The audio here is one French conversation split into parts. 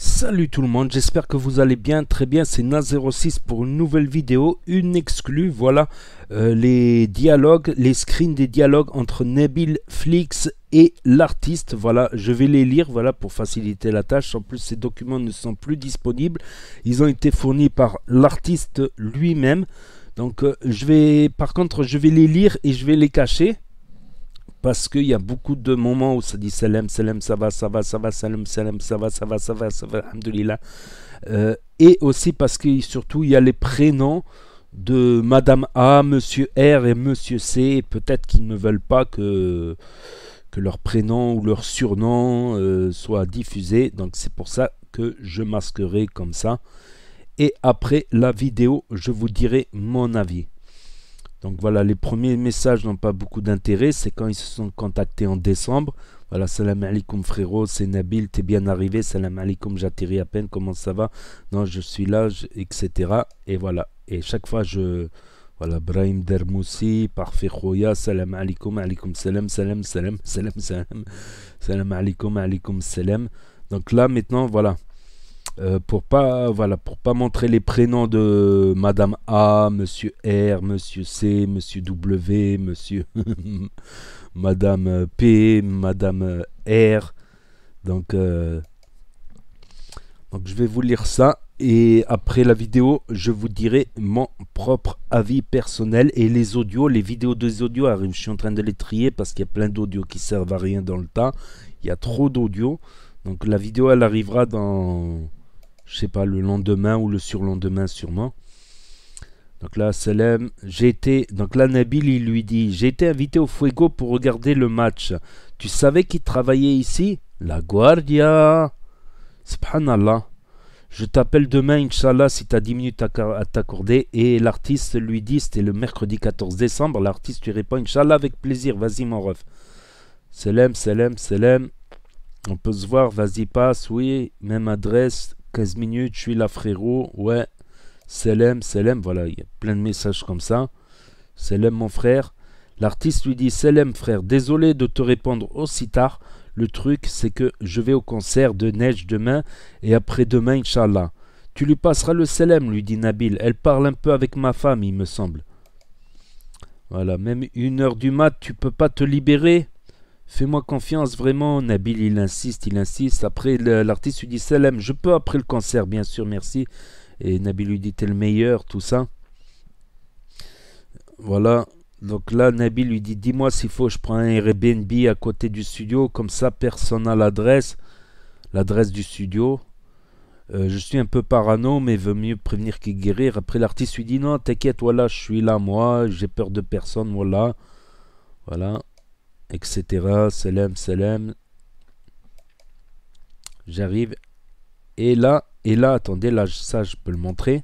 Salut tout le monde, j'espère que vous allez bien, très bien, c'est Naz06 pour une nouvelle vidéo, une exclue, voilà euh, les dialogues, les screens des dialogues entre Nabil Flix et l'artiste, voilà, je vais les lire, voilà, pour faciliter la tâche, en plus ces documents ne sont plus disponibles, ils ont été fournis par l'artiste lui-même, donc euh, je vais, par contre je vais les lire et je vais les cacher, parce qu'il y a beaucoup de moments où ça dit salam, salam, ça va, ça va, ça va, salam, salam, ça va, ça va, ça va, ça va, euh, et aussi parce que surtout il y a les prénoms de Madame A, Monsieur R et Monsieur C. Peut-être qu'ils ne veulent pas que, que leur prénom ou leur surnom euh, soit diffusé. Donc c'est pour ça que je masquerai comme ça. Et après la vidéo, je vous dirai mon avis. Donc voilà, les premiers messages n'ont pas beaucoup d'intérêt. C'est quand ils se sont contactés en décembre. Voilà, salam alaikum frérot, c'est Nabil, t'es bien arrivé. Salam alaikum, j'atterris à peine, comment ça va Non, je suis là, etc. Et voilà. Et chaque fois, je. Voilà, Brahim Dermoussi, parfait Khoya, salam alaikum, alaikum salam, salam, salam, salam, salam, salam alaikum, alaikum salam. Donc là, maintenant, voilà. Euh, pour pas voilà pour pas montrer les prénoms de Madame A, Monsieur R, Monsieur C, Monsieur W, Monsieur Madame P, Madame R. Donc euh, donc je vais vous lire ça et après la vidéo, je vous dirai mon propre avis personnel et les audios, les vidéos des audios Je suis en train de les trier parce qu'il y a plein d'audios qui servent à rien dans le tas. Il y a trop d'audios. Donc la vidéo, elle arrivera dans je sais pas, le lendemain ou le surlendemain sûrement. Donc là, Salem, j'étais. Donc là, Nabil, il lui dit J'ai été invité au Fuego pour regarder le match. Tu savais qui travaillait ici La Guardia Subhanallah. Je t'appelle demain, Inch'Allah, si tu as 10 minutes à t'accorder. Et l'artiste lui dit C'était le mercredi 14 décembre. L'artiste lui répond Inch'Allah, avec plaisir, vas-y, mon ref. Salem, Salem, Salem. On peut se voir, vas-y, passe, oui, même adresse, 15 minutes, je suis là frérot, ouais, Selem, Selem, voilà, il y a plein de messages comme ça. Selem mon frère. L'artiste lui dit Selem frère, désolé de te répondre aussi tard. Le truc, c'est que je vais au concert de Neige demain et après-demain, Inch'Allah. Tu lui passeras le Selem, lui dit Nabil. Elle parle un peu avec ma femme, il me semble. Voilà, même une heure du mat, tu peux pas te libérer Fais-moi confiance, vraiment, Nabil, il insiste, il insiste. Après, l'artiste lui dit Salam, je peux après le concert, bien sûr, merci. Et Nabil lui dit T'es le meilleur, tout ça. Voilà. Donc là, Nabil lui dit Dis-moi s'il faut, je prends un Airbnb à côté du studio, comme ça, personne n'a l'adresse, l'adresse du studio. Euh, je suis un peu parano, mais veut mieux prévenir que guérir. Après, l'artiste lui dit Non, t'inquiète, voilà, je suis là, moi, j'ai peur de personne, voilà. Voilà etc. Salam, salam. J'arrive. Et là, et là, attendez, là, ça, je peux le montrer.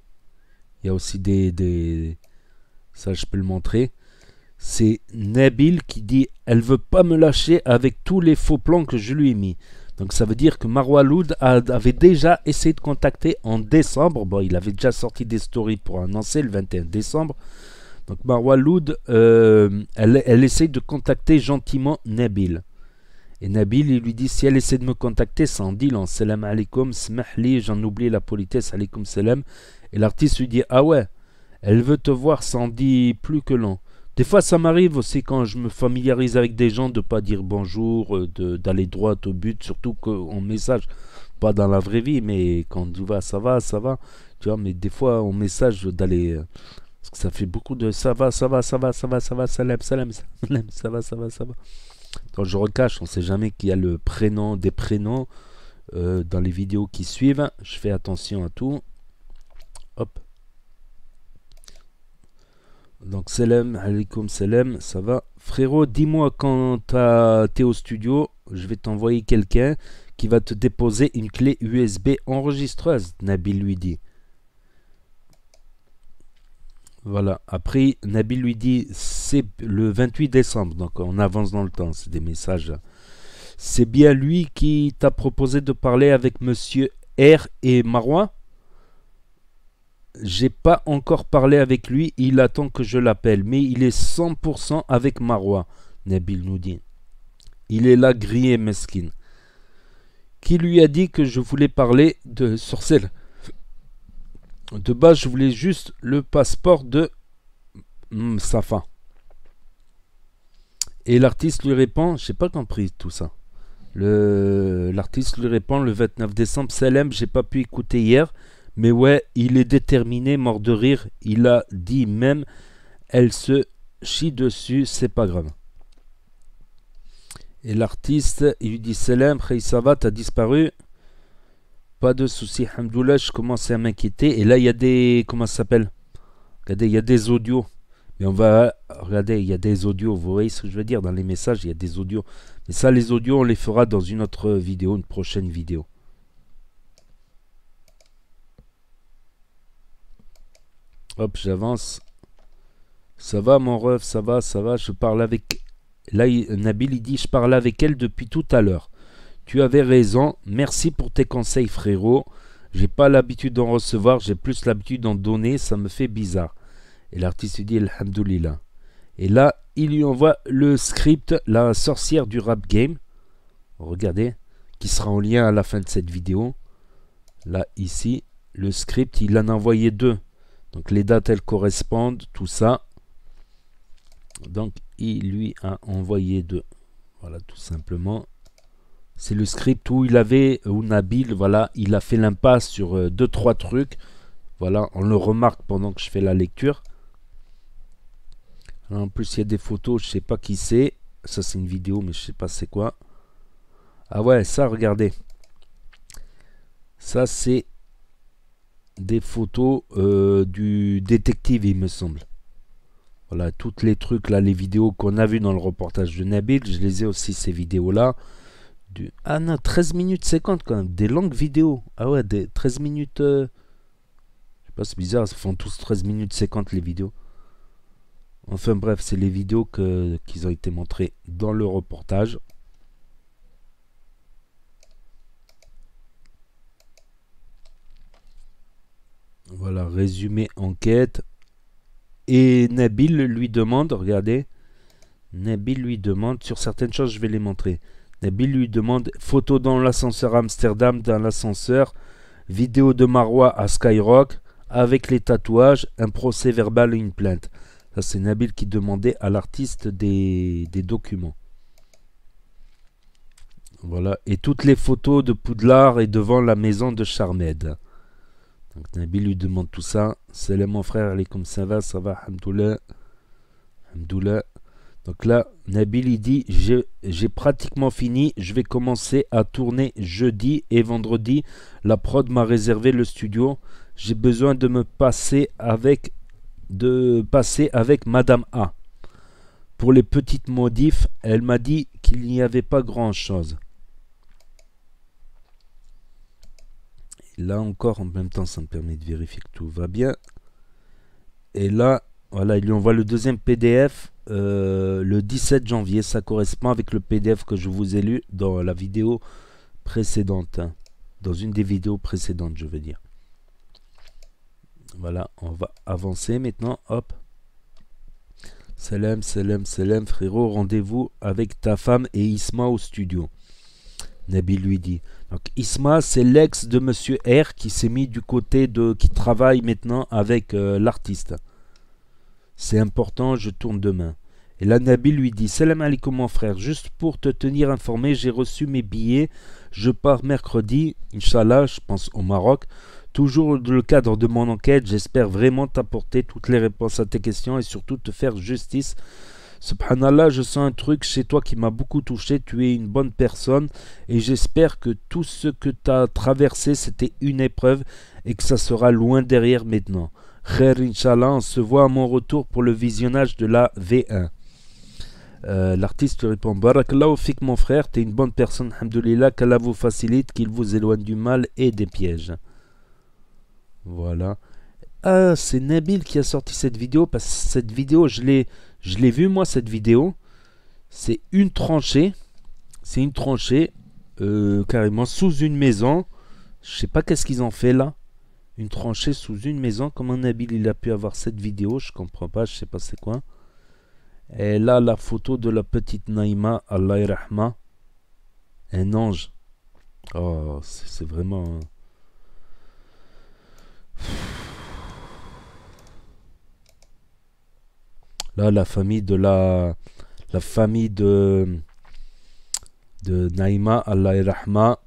Il y a aussi des... des ça, je peux le montrer. C'est Nabil qui dit « Elle veut pas me lâcher avec tous les faux plans que je lui ai mis ». Donc ça veut dire que Marwa Loud avait déjà essayé de contacter en décembre. Bon, il avait déjà sorti des stories pour annoncer le 21 décembre. Donc Marwa Loud, euh, elle, essaie de contacter gentiment Nabil. Et Nabil, il lui dit si elle essaie de me contacter, ça en long. salam alaikum, smahli, j'en oublie la politesse, alaikum salam. Et l'artiste lui dit ah ouais, elle veut te voir, en dit plus que long. Des fois, ça m'arrive aussi quand je me familiarise avec des gens de ne pas dire bonjour, euh, d'aller droit au but, surtout qu'on message, pas dans la vraie vie, mais quand tu vas, ça va, ça va. Tu vois, mais des fois, on message d'aller euh, parce que ça fait beaucoup de ça va, ça va, ça va, ça va, ça va, salam, salam, salam, ça va, ça va, ça va. Quand je recache, on sait jamais qu'il y a le prénom des prénoms euh, dans les vidéos qui suivent. Je fais attention à tout. Hop. Donc salam, alaikum salam, ça va. Frérot, dis-moi quand tu es au studio, je vais t'envoyer quelqu'un qui va te déposer une clé USB enregistreuse, Nabil lui dit. Voilà. Après, Nabil lui dit c'est le 28 décembre, donc on avance dans le temps, c'est des messages. C'est bien lui qui t'a proposé de parler avec monsieur R et Marois J'ai pas encore parlé avec lui, il attend que je l'appelle, mais il est 100% avec Marois, Nabil nous dit. Il est là grillé mesquine. Qui lui a dit que je voulais parler de sorcelle de base, je voulais juste le passeport de Safa. Et l'artiste lui répond, j'ai pas compris tout ça. L'artiste lui répond le 29 décembre, Salem, j'ai pas pu écouter hier, mais ouais, il est déterminé, mort de rire. Il a dit même, elle se chie dessus, c'est pas grave. Et l'artiste, il lui dit, Salem, Khaïsavat a disparu. Pas de souci, Hamdoullah, je commence à m'inquiéter. Et là, il y a des. Comment ça s'appelle Regardez, il y a des audios. Mais on va. Regardez, il y a des audios. Vous voyez ce que je veux dire Dans les messages, il y a des audios. Mais ça, les audios, on les fera dans une autre vidéo, une prochaine vidéo. Hop, j'avance. Ça va, mon ref, ça va, ça va. Je parle avec. Là, Nabil, il dit Je parle avec elle depuis tout à l'heure. Tu avais raison. Merci pour tes conseils, frérot. J'ai pas l'habitude d'en recevoir, j'ai plus l'habitude d'en donner, ça me fait bizarre. Et l'artiste dit Alhamdulillah. Et là, il lui envoie le script, la sorcière du rap game. Regardez, qui sera en lien à la fin de cette vidéo. Là, ici, le script, il en a envoyé deux. Donc les dates, elles correspondent, tout ça. Donc il lui a envoyé deux. Voilà, tout simplement. C'est le script où il avait, euh, où Nabil, voilà, il a fait l'impasse sur euh, deux, trois trucs. Voilà, on le remarque pendant que je fais la lecture. en plus, il y a des photos, je sais pas qui c'est. Ça, c'est une vidéo, mais je sais pas c'est quoi. Ah ouais, ça, regardez. Ça, c'est des photos euh, du détective, il me semble. Voilà, toutes les trucs là, les vidéos qu'on a vues dans le reportage de Nabil, je les ai aussi ces vidéos là. Ah non, 13 minutes 50 quand même, des longues vidéos. Ah ouais, des 13 minutes... Euh, je sais pas, c'est bizarre, ils font tous 13 minutes 50 les vidéos. Enfin bref, c'est les vidéos qu'ils ont été montrées dans le reportage. Voilà, résumé enquête. Et Nabil lui demande, regardez, Nabil lui demande, sur certaines choses je vais les montrer. Nabil lui demande photo dans l'ascenseur Amsterdam, dans l'ascenseur, vidéo de Marois à Skyrock, avec les tatouages, un procès verbal et une plainte. Ça, c'est Nabil qui demandait à l'artiste des, documents. Voilà. Et toutes les photos de Poudlard et devant la maison de Charmed. Nabil lui demande tout ça. Salut mon frère, allez comme ça va, ça va, Hamdoullah. Hamdoullah. Donc là, Nabil, il dit, j'ai pratiquement fini, je vais commencer à tourner jeudi et vendredi. La prod m'a réservé le studio. J'ai besoin de me passer avec, de passer avec Madame A. Pour les petites modifs, elle m'a dit qu'il n'y avait pas grand-chose. Là encore, en même temps, ça me permet de vérifier que tout va bien. Et là, voilà, il lui envoie le deuxième PDF euh, le 17 janvier. Ça correspond avec le PDF que je vous ai lu dans la vidéo précédente. Dans une des vidéos précédentes, je veux dire. Voilà, on va avancer maintenant. Hop. Salam, salam, salam, frérot. Rendez-vous avec ta femme et Isma au studio. Nabil lui dit. Donc Isma, c'est l'ex de Monsieur R qui s'est mis du côté de, qui travaille maintenant avec euh, l'artiste. C'est important, je tourne demain. Et la Nabi lui dit Salam alaikum, mon frère, juste pour te tenir informé, j'ai reçu mes billets. Je pars mercredi, Inch'Allah, je pense au Maroc. Toujours dans le cadre de mon enquête, j'espère vraiment t'apporter toutes les réponses à tes questions et surtout te faire justice. Subhanallah, je sens un truc chez toi qui m'a beaucoup touché. Tu es une bonne personne et j'espère que tout ce que tu as traversé, c'était une épreuve et que ça sera loin derrière maintenant. Frère Inch'Allah, on se voit à mon retour pour le visionnage de la V1. Euh, l'artiste répond Barakallahu fik mon frère, t'es une bonne personne, Alhamdulillah, qu'Allah vous facilite, qu'il vous éloigne du mal et des pièges. Voilà. Ah, c'est Nabil qui a sorti cette vidéo, parce que cette vidéo, je l'ai vue moi, cette vidéo. C'est une tranchée, c'est une tranchée, euh, carrément sous une maison. Je sais pas qu'est-ce qu'ils ont fait là. Une tranchée sous une maison. Comme un habile, il a pu avoir cette vidéo. Je comprends pas, je sais pas c'est quoi. Et là, la photo de la petite Naïma, Allah Rahma. Un ange. Oh, c'est vraiment. Là, la famille de la. La famille de. De Naïma, Allah Rahma.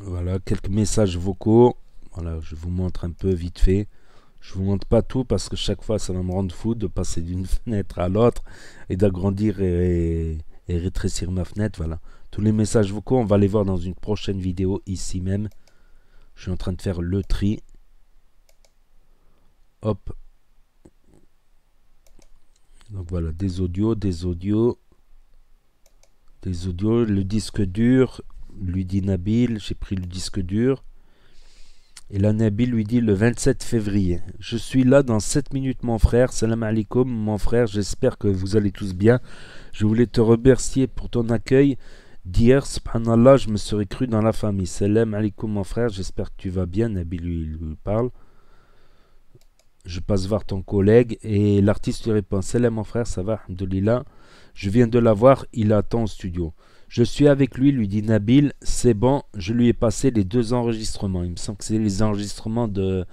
Voilà, quelques messages vocaux. Voilà, je vous montre un peu vite fait. Je vous montre pas tout parce que chaque fois ça va me rendre fou de passer d'une fenêtre à l'autre et d'agrandir et, et, rétrécir ma fenêtre. Voilà. Tous les messages vocaux, on va les voir dans une prochaine vidéo ici même. Je suis en train de faire le tri. Hop. Donc voilà, des audios, des audios, des audios, le disque dur, lui dit Nabil, j'ai pris le disque dur. Et là, Nabil lui dit le 27 février Je suis là dans 7 minutes, mon frère. Salam alaikum, mon frère. J'espère que vous allez tous bien. Je voulais te remercier pour ton accueil. D'hier, subhanallah, je me serais cru dans la famille. Salam alaikum, mon frère. J'espère que tu vas bien. Nabil lui, lui parle. Je passe voir ton collègue et l'artiste lui répond Salam, mon frère, ça va, Alhamdulillah. Je viens de l'avoir, il attend au studio. Je suis avec lui, lui dit Nabil. C'est bon, je lui ai passé les deux enregistrements. Il me semble que c'est les enregistrements de,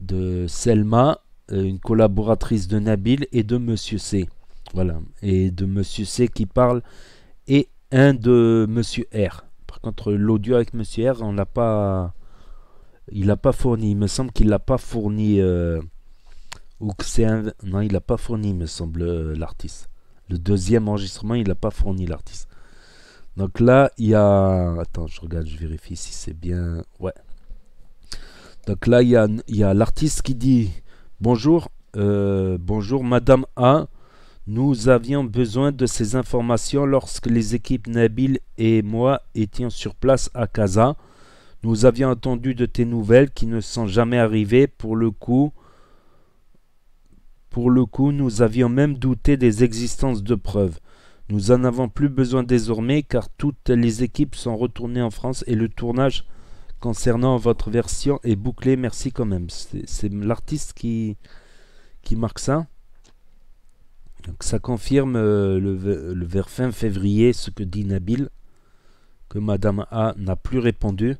de Selma, euh, une collaboratrice de Nabil, et de Monsieur C. Voilà. Et de Monsieur C qui parle, et un de Monsieur R. Par contre, l'audio avec Monsieur R, on l'a pas. Il n'a pas fourni. Il me semble qu'il l'a pas fourni. Euh, ou que c'est un. Non, il l'a pas fourni, me semble, euh, l'artiste. Le deuxième enregistrement, il n'a pas fourni, l'artiste. Donc là, il y a... Attends, je regarde, je vérifie si c'est bien... Ouais. Donc là, il y a, l'artiste qui dit « Bonjour, euh, bonjour Madame A, nous avions besoin de ces informations lorsque les équipes Nabil et moi étions sur place à Casa. Nous avions attendu de tes nouvelles qui ne sont jamais arrivées. Pour le coup, pour le coup, nous avions même douté des existences de preuves. Nous en avons plus besoin désormais car toutes les équipes sont retournées en France et le tournage concernant votre version est bouclé. Merci quand même. C'est l'artiste qui, qui marque ça. Donc ça confirme euh, le, vers fin février ce que dit Nabil, que Madame A n'a plus répondu.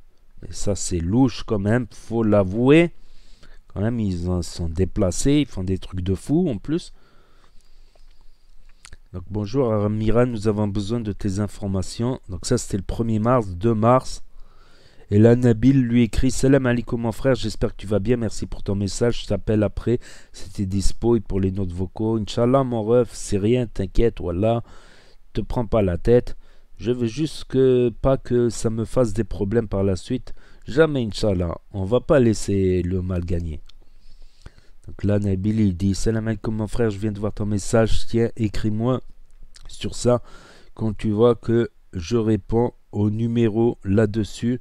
ça c'est louche quand même, faut l'avouer. Quand même, ils en sont déplacés, ils font des trucs de fou en plus. Donc bonjour euh, Miran, nous avons besoin de tes informations. Donc ça c'était le 1er mars, 2 mars. Et là Nabil lui écrit Salam alaikum mon frère, j'espère que tu vas bien, merci pour ton message, je t'appelle après, c'était dispo pour les notes vocaux. Inch'Allah mon ref, c'est rien, t'inquiète, voilà, te prends pas la tête. Je veux juste que pas que ça me fasse des problèmes par la suite. Jamais Inch'Allah, on va pas laisser le mal gagner. Donc là, Nabil, il dit Salam alaikum, mon frère, je viens de voir ton message. Tiens, écris-moi sur ça quand tu vois que je réponds au numéro là-dessus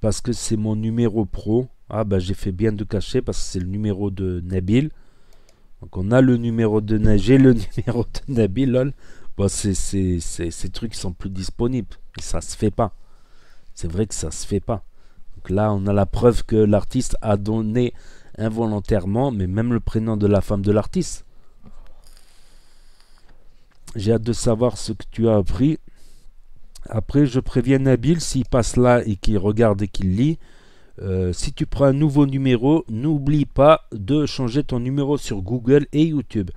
parce que c'est mon numéro pro. Ah, bah, j'ai fait bien de cacher parce que c'est le numéro de Nabil. Donc, on a le numéro de J'ai le numéro de Nabil, lol. Bon, bah, c'est, ces trucs sont plus disponibles. ça se fait pas. C'est vrai que ça se fait pas. Donc là, on a la preuve que l'artiste a donné involontairement, mais même le prénom de la femme de l'artiste. J'ai hâte de savoir ce que tu as appris. Après, je préviens Nabil s'il passe là et qu'il regarde et qu'il lit. Euh, si tu prends un nouveau numéro, n'oublie pas de changer ton numéro sur Google et YouTube.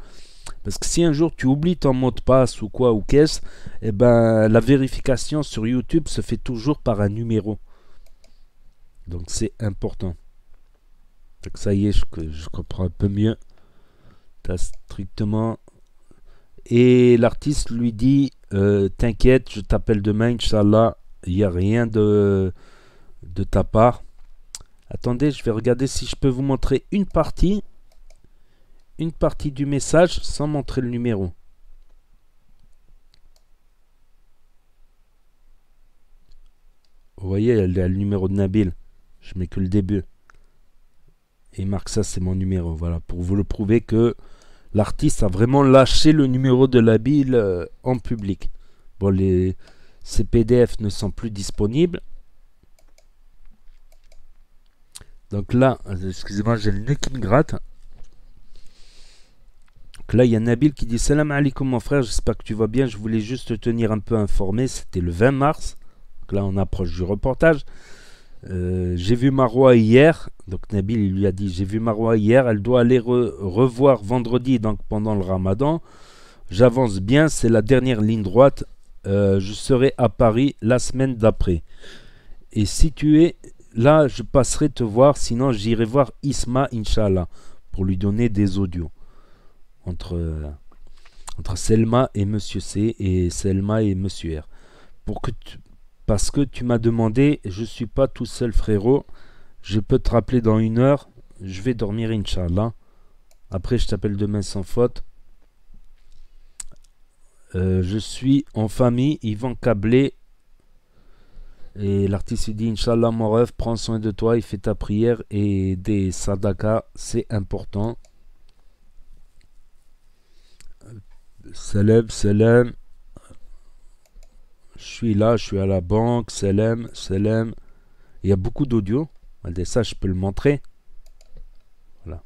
Parce que si un jour tu oublies ton mot de passe ou quoi ou qu'est-ce, eh ben, la vérification sur YouTube se fait toujours par un numéro. Donc c'est important. Donc ça y est, je, comprends un peu mieux. T'as strictement. Et l'artiste lui dit euh, T'inquiète, je t'appelle demain, Inch'Allah, il n'y a rien de, de ta part. Attendez, je vais regarder si je peux vous montrer une partie. Une partie du message sans montrer le numéro. Vous voyez, il y a le numéro de Nabil. Je mets que le début. Et il marque ça, c'est mon numéro. Voilà, pour vous le prouver que l'artiste a vraiment lâché le numéro de la euh, en public. Bon, les, ces PDF ne sont plus disponibles. Donc là, euh, excusez-moi, j'ai le nez qui me gratte. Donc là, il y a Nabil qui dit Salam alaikum, mon frère, j'espère que tu vas bien. Je voulais juste te tenir un peu informé. C'était le 20 mars. Donc là, on approche du reportage. Euh, j'ai vu roi hier, donc Nabil lui a dit j'ai vu roi hier, elle doit aller revoir vendredi, donc pendant le ramadan. J'avance bien, c'est la dernière ligne droite. Euh, je serai à Paris la semaine d'après. Et si tu es là, je passerai te voir, sinon j'irai voir Isma, Inch'Allah, pour lui donner des audios. Entre, entre Selma et Monsieur C et Selma et Monsieur R. Pour que tu, parce que tu m'as demandé, je suis pas tout seul frérot, je peux te rappeler dans une heure, je vais dormir Inch'Allah. Après je t'appelle demain sans faute. Euh, je suis en famille, ils vont câbler Et l'artiste dit Inch'Allah, mon rêve, prends soin de toi, il fait ta prière et des sadakas, c'est important. Salam, salam. Je suis là, je suis à la banque, c'est Selem. Il y a beaucoup d'audio. ça, je peux le montrer. Voilà.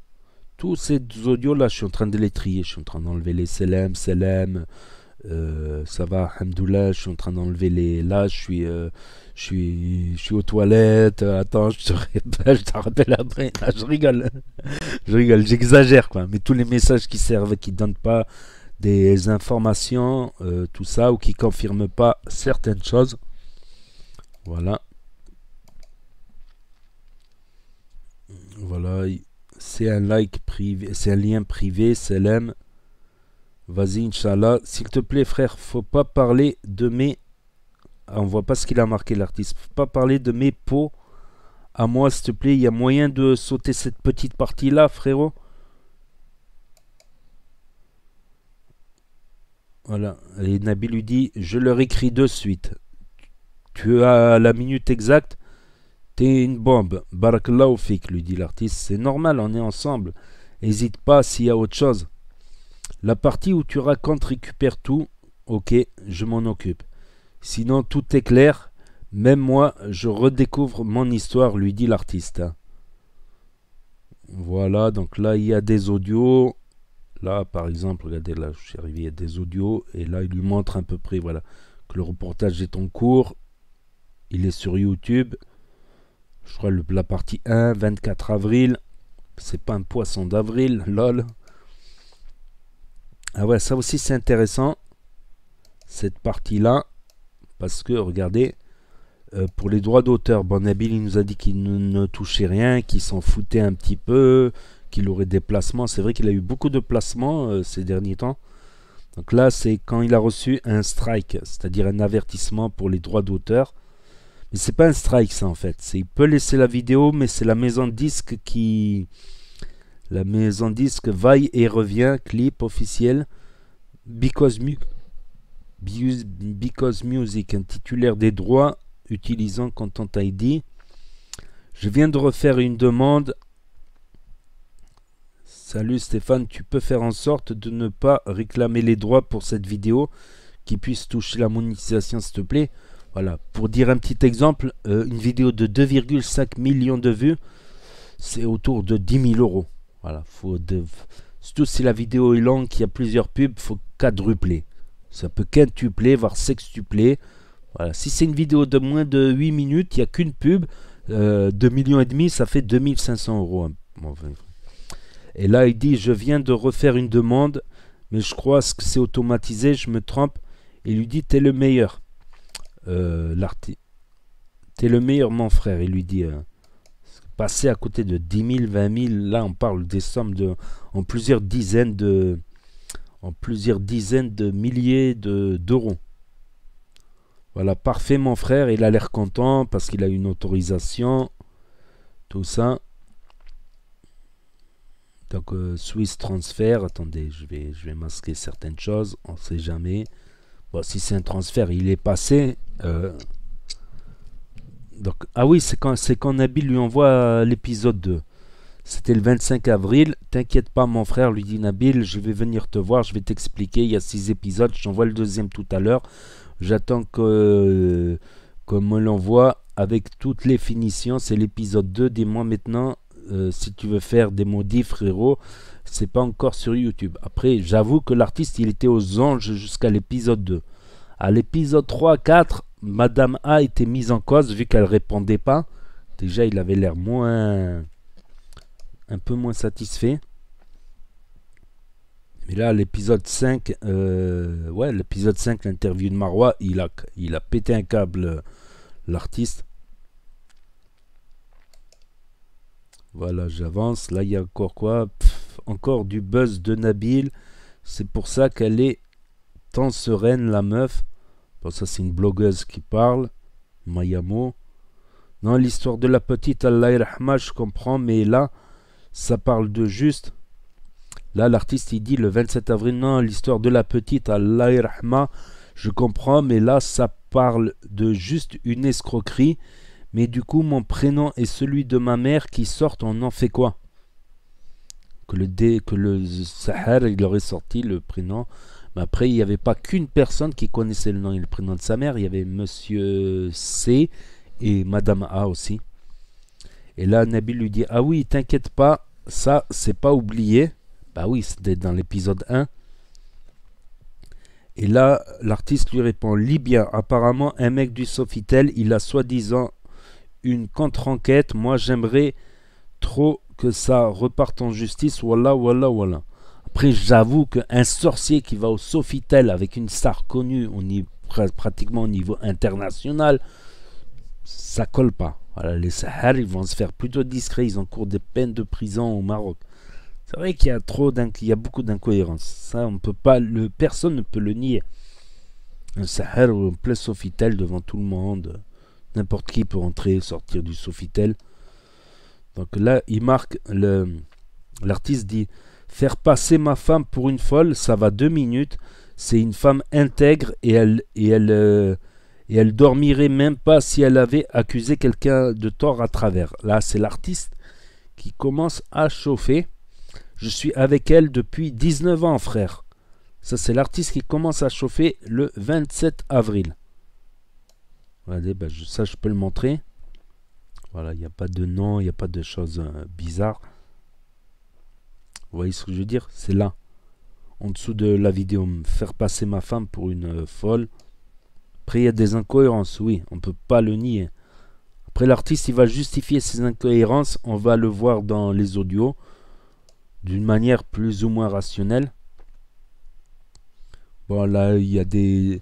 Tous ces audios là, je suis en train de les trier. Je suis en train d'enlever les Selem, Selem. Euh, ça va, Hamdoullah, je suis en train d'enlever les. Là, je suis, euh, je suis, je suis aux toilettes. Attends, je te rappelle, je te rappelle après. Ah, je rigole, je rigole, j'exagère quoi. Mais tous les messages qui servent, qui donnent pas des informations, euh, tout ça, ou qui confirme pas certaines choses. Voilà. Voilà, c'est un like privé, c'est un lien privé, Selem. Vas-y, Inch'Allah. S'il te plaît, frère, faut pas parler de mes... on voit pas ce qu'il a marqué, l'artiste. Faut pas parler de mes peaux À moi, s'il te plaît, il y a moyen de sauter cette petite partie-là, frérot Voilà. Et Nabi lui dit Je leur écris de suite. Tu as la minute exacte T'es une bombe. Barakallahu lui dit l'artiste. C'est normal, on est ensemble. n'hésite pas s'il y a autre chose. La partie où tu racontes récupère tout. Ok, je m'en occupe. Sinon, tout est clair. Même moi, je redécouvre mon histoire, lui dit l'artiste. Voilà, donc là, il y a des audios. Là, par exemple, regardez, là, je suis arrivé à des audios, et là, il lui montre à peu près, voilà, que le reportage est en cours. Il est sur YouTube. Je crois le, la partie 1, 24 avril. C'est pas un poisson d'avril, lol. Ah ouais, ça aussi c'est intéressant. Cette partie-là. Parce que, regardez, euh, pour les droits d'auteur, Bonabil, il nous a dit qu'il ne touchait rien, qu'il s'en foutait un petit peu, qu'il aurait des placements. C'est vrai qu'il a eu beaucoup de placements euh, ces derniers temps. Donc là, c'est quand il a reçu un strike, c'est-à-dire un avertissement pour les droits d'auteur. Mais c'est pas un strike, ça en fait. Il peut laisser la vidéo, mais c'est la maison disque qui. La maison disque vaille et revient, clip officiel. Because, Because Music, un titulaire des droits utilisant Content ID. Je viens de refaire une demande Salut Stéphane, tu peux faire en sorte de ne pas réclamer les droits pour cette vidéo qui puisse toucher la monétisation s'il te plaît. Voilà, pour dire un petit exemple, euh, une vidéo de 2,5 millions de vues, c'est autour de 10 000 euros. Voilà, faut de... surtout si la vidéo est longue, qu'il y a plusieurs pubs, faut quadrupler. Ça peut quintupler, voire sextupler. Voilà, si c'est une vidéo de moins de 8 minutes, il n'y a qu'une pub, 2,5 euh, millions et demi, ça fait 2500 euros. Hein. Et là, il dit, je viens de refaire une demande, mais je crois que c'est automatisé, je me trompe. Il lui dit, t'es le meilleur. Euh, t'es le meilleur, mon frère. Il lui dit, c'est hein. passer à côté de 10 000, 20 000, là, on parle des sommes de, en plusieurs dizaines de, en plusieurs dizaines de milliers d'euros. voilà, parfait, mon frère. Il a l'air content parce qu'il a une autorisation. Tout ça. Donc euh, Swiss transfert, attendez, je vais, je vais masquer certaines choses, on ne sait jamais. Bon, si c'est un transfert, il est passé. Euh, donc, ah oui, c'est quand, quand Nabil lui envoie l'épisode 2. C'était le 25 avril. T'inquiète pas, mon frère, lui dit Nabil, je vais venir te voir, je vais t'expliquer. Il y a 6 épisodes, j'envoie le deuxième tout à l'heure. J'attends que, euh, que me l'envoie avec toutes les finitions. C'est l'épisode 2. Dis-moi maintenant euh, si tu veux faire des modifs, frérot, c'est pas encore sur YouTube. Après, j'avoue que l'artiste, il était aux anges jusqu'à l'épisode 2. À l'épisode 3, 4, Madame A était mise en cause vu qu'elle répondait pas. Déjà, il avait l'air moins. un peu moins satisfait. Mais là, l'épisode 5, euh, ouais, l'épisode 5, l'interview de Marois, il a, il a pété un câble, euh, l'artiste. Voilà, j'avance. Là, il y a encore quoi Encore du buzz de Nabil. C'est pour ça qu'elle est tant sereine, la meuf. Bon, ça, c'est une blogueuse qui parle. Mayamo. Non, l'histoire de la petite, Allah je comprends, mais là, ça parle de juste. Là, l'artiste, il dit le 27 avril, non, l'histoire de la petite, Allah je comprends, mais là, ça parle de juste une escroquerie mais du coup mon prénom et celui de ma mère qui sortent, on en fait quoi Que le dé, que le Sahar, il aurait sorti le prénom. Mais après, il n'y avait pas qu'une personne qui connaissait le nom et le prénom de sa mère. Il y avait Monsieur C et Madame A aussi. Et là, Nabil lui dit Ah oui, t'inquiète pas, ça, c'est pas oublié. Bah oui, c'était dans l'épisode 1. Et là, l'artiste lui répond Libyen, apparemment, un mec du Sofitel, il a soi-disant une contre-enquête. Moi, j'aimerais trop que ça reparte en justice. Voilà, voilà, voilà. Après, j'avoue qu'un sorcier qui va au Sofitel avec une star connue, on y, pratiquement au niveau international, ça colle pas. les Sahar, ils vont se faire plutôt discrets. Ils encourent des peines de prison au Maroc. C'est vrai qu'il y a trop a beaucoup d'incohérences. Ça, on peut pas, le, personne ne peut le nier. Un Sahar ou un Sofitel devant tout le monde. N'importe qui peut entrer et sortir du Sofitel. Donc là, il marque, l'artiste dit Faire passer ma femme pour une folle, ça va deux minutes. C'est une femme intègre et elle, et elle, euh, et elle dormirait même pas si elle avait accusé quelqu'un de tort à travers. Là, c'est l'artiste qui commence à chauffer. Je suis avec elle depuis 19 ans, frère. Ça, c'est l'artiste qui commence à chauffer le 27 avril. Bah, ça je peux le montrer. Voilà, il n'y a pas de nom, il n'y a pas de choses euh, bizarres. Vous voyez ce que je veux dire C'est là. En dessous de la vidéo, me faire passer ma femme pour une euh, folle. Après, il y a des incohérences, oui, on ne peut pas le nier. Après, l'artiste, il va justifier ses incohérences, on va le voir dans les audios, d'une manière plus ou moins rationnelle. Bon, là, il y a des...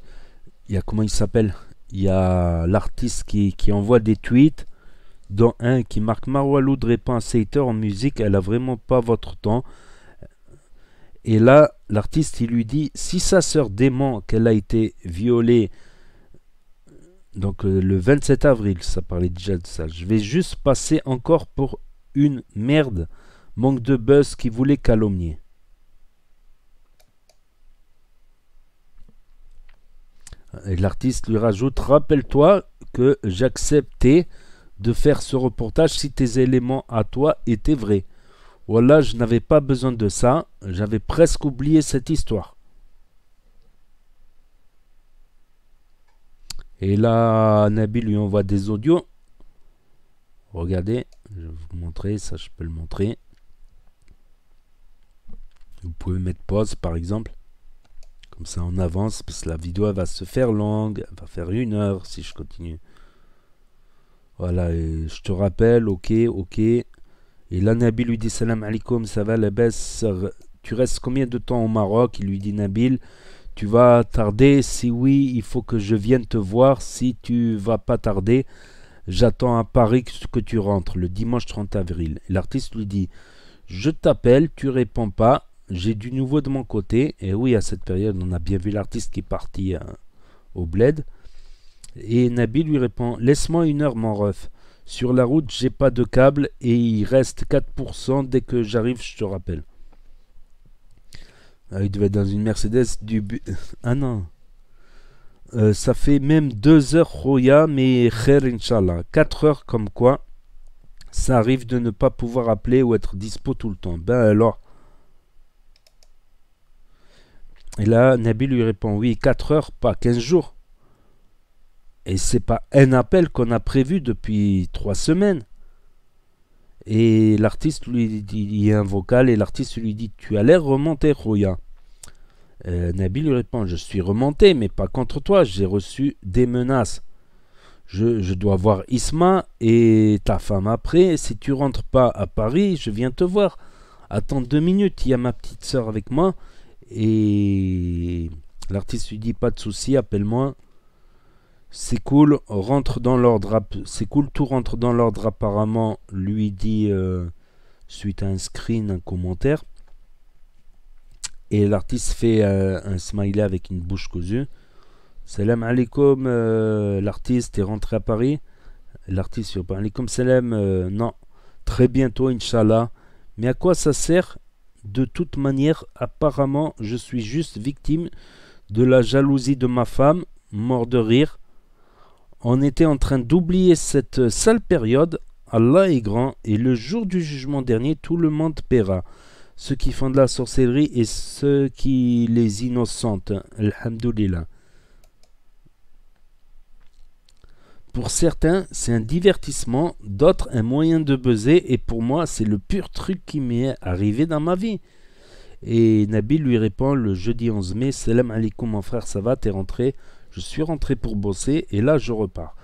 Il y a comment il s'appelle il y a l'artiste qui, envoie des tweets, dont un qui marque Marwaloud répond à Seiter en musique, elle a vraiment pas votre temps. Et là, l'artiste, il lui dit, si sa sœur dément qu'elle a été violée, donc euh, le 27 avril, ça parlait déjà de ça, je vais juste passer encore pour une merde, manque de buzz qui voulait calomnier. Et l'artiste lui rajoute Rappelle-toi que j'acceptais de faire ce reportage si tes éléments à toi étaient vrais. Voilà, je n'avais pas besoin de ça, j'avais presque oublié cette histoire. Et là, Nabi lui envoie des audios. Regardez, je vais vous montrer, ça je peux le montrer. Vous pouvez mettre pause par exemple. Comme ça, on avance, parce que la vidéo va se faire longue, va faire une heure si je continue. Voilà, je te rappelle, ok, ok. Et là, Nabil lui dit Salam alaikum, ça va, la baisse. Tu restes combien de temps au Maroc Il lui dit Nabil, tu vas tarder. Si oui, il faut que je vienne te voir. Si tu vas pas tarder, j'attends à Paris que tu rentres le dimanche 30 avril. L'artiste lui dit Je t'appelle, tu réponds pas j'ai du nouveau de mon côté. Et oui, à cette période, on a bien vu l'artiste qui est parti euh, au bled. Et Nabi lui répond Laisse-moi une heure, mon ref. Sur la route, j'ai pas de câble et il reste 4%. Dès que j'arrive, je te rappelle. Ah, il devait être dans une Mercedes du. ah non. Euh, ça fait même 2 heures Roya, mais Kher Inch'Allah. 4 heures comme quoi, ça arrive de ne pas pouvoir appeler ou être dispo tout le temps. Ben alors, et là, Nabi lui répond Oui, 4 heures, pas 15 jours. Et c'est pas un appel qu'on a prévu depuis 3 semaines. Et l'artiste lui dit Il y a un vocal, et l'artiste lui dit Tu as l'air remonté, Roya. Euh, Nabi lui répond Je suis remonté, mais pas contre toi, j'ai reçu des menaces. Je, dois voir Isma et ta femme après. Si tu rentres pas à Paris, je viens te voir. Attends deux minutes, il y a ma petite soeur avec moi. Et l'artiste lui dit Pas de souci, appelle-moi. C'est cool, rentre dans l'ordre. C'est cool, tout rentre dans l'ordre apparemment, lui dit euh, suite à un screen, un commentaire. Et l'artiste fait euh, un smiley avec une bouche cousue. Salam alaikum, euh, l'artiste est rentré à Paris. L'artiste sur Paris, comme salam, non, très bientôt, Inch'Allah. Mais à quoi ça sert de toute manière, apparemment, je suis juste victime de la jalousie de ma femme, mort de rire. On était en train d'oublier cette sale période. Allah est grand et le jour du jugement dernier, tout le monde paiera. Ceux qui font de la sorcellerie et ceux qui les innocentent. Alhamdulillah. Pour certains, c'est un divertissement, d'autres un moyen de buzzer, et pour moi, c'est le pur truc qui m'est arrivé dans ma vie. Et Nabil lui répond le jeudi 11 mai Salam alaikum, mon frère, ça va, t'es rentré Je suis rentré pour bosser, et là, je repars.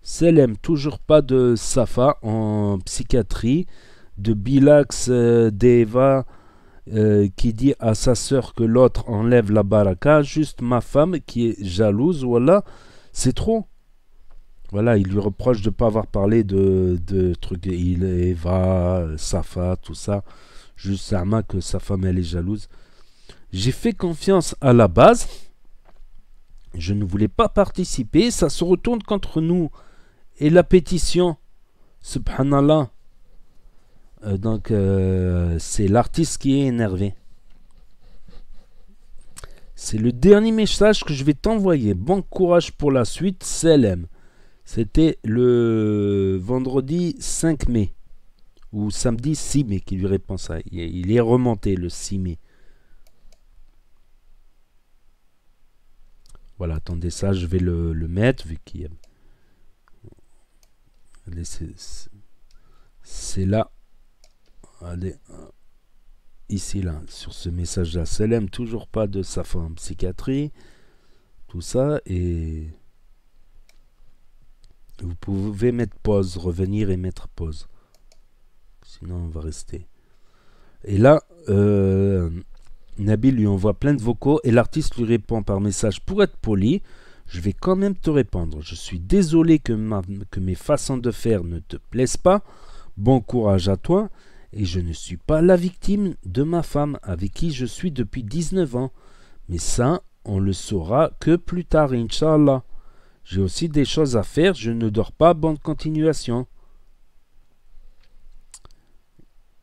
Salam, toujours pas de Safa en psychiatrie, de Bilax euh, d'Eva euh, qui dit à sa sœur que l'autre enlève la baraka, juste ma femme qui est jalouse, voilà, c'est trop. Voilà, il lui reproche de ne pas avoir parlé de, de trucs. Il, Eva, Safa, tout ça. Juste main que sa femme, elle est jalouse. J'ai fait confiance à la base. Je ne voulais pas participer. Ça se retourne contre nous. Et la pétition, subhanallah. là euh, donc, euh, c'est l'artiste qui est énervé. C'est le dernier message que je vais t'envoyer. Bon courage pour la suite. Selem. C'était le vendredi 5 mai, ou samedi 6 mai qu'il lui répond ça. Il est remonté le 6 mai. Voilà, attendez ça, je vais le, le mettre vu qu'il C'est là. Allez, ici là, sur ce message-là. l'aime, toujours pas de sa femme, psychiatrie. Tout ça, et... Vous pouvez mettre pause, revenir et mettre pause. Sinon, on va rester. Et là, euh, Nabil lui envoie plein de vocaux et l'artiste lui répond par message pour être poli. Je vais quand même te répondre. Je suis désolé que, que mes façons de faire ne te plaisent pas. Bon courage à toi. Et je ne suis pas la victime de ma femme avec qui je suis depuis 19 ans. Mais ça, on le saura que plus tard, Inch'Allah. J'ai aussi des choses à faire, je ne dors pas, bonne continuation.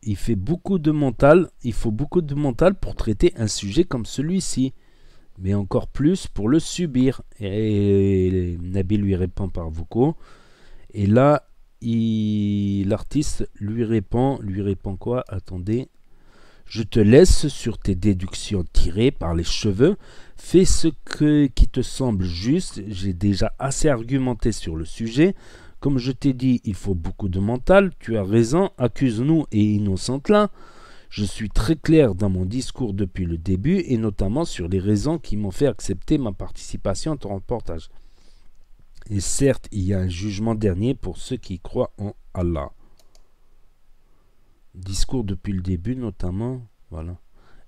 Il fait beaucoup de mental, il faut beaucoup de mental pour traiter un sujet comme celui-ci, mais encore plus pour le subir. Et Nabi lui répond par vocaux. Et là, l'artiste lui répond, lui répond quoi Attendez, je te laisse sur tes déductions tirées par les cheveux. Fais ce que, qui te semble juste. J'ai déjà assez argumenté sur le sujet. Comme je t'ai dit, il faut beaucoup de mental. Tu as raison. Accuse-nous et innocente là Je suis très clair dans mon discours depuis le début et notamment sur les raisons qui m'ont fait accepter ma participation à ton reportage. Et certes, il y a un jugement dernier pour ceux qui croient en Allah discours depuis le début notamment. Voilà.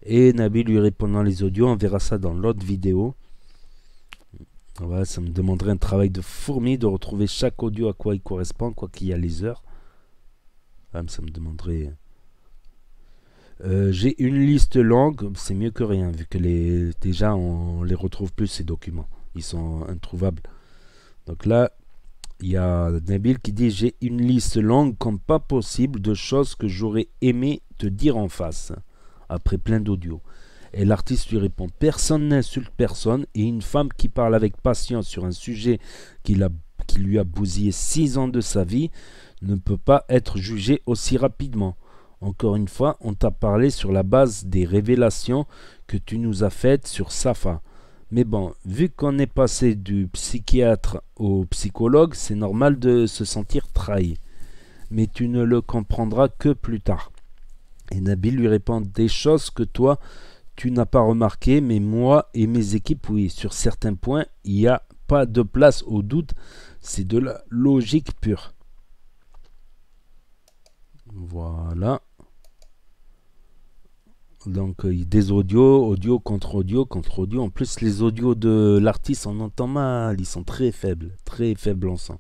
Et Nabi lui répondant les audios, on verra ça dans l'autre vidéo. ça me demanderait un travail de fourmi de retrouver chaque audio à quoi il correspond, quoi qu'il y a les heures. ça me demanderait... Euh, j'ai une liste longue, c'est mieux que rien, vu que les, déjà on les retrouve plus ces documents. Ils sont introuvables. Donc là, il y a Nabil qui dit J'ai une liste longue comme pas possible de choses que j'aurais aimé te dire en face, après plein d'audio. Et l'artiste lui répond Personne n'insulte personne, et une femme qui parle avec patience sur un sujet qui, qui lui a bousillé six ans de sa vie ne peut pas être jugée aussi rapidement. Encore une fois, on t'a parlé sur la base des révélations que tu nous as faites sur Safa. Mais bon, vu qu'on est passé du psychiatre au psychologue, c'est normal de se sentir trahi. Mais tu ne le comprendras que plus tard. Et Nabil lui répond des choses que toi, tu n'as pas remarqué, mais moi et mes équipes, oui, sur certains points, il n'y a pas de place au doute. C'est de la logique pure. Voilà. Donc euh, des audios, audio contre audio contre audio. En plus, les audios de l'artiste, on entend mal. Ils sont très faibles, très faibles en son.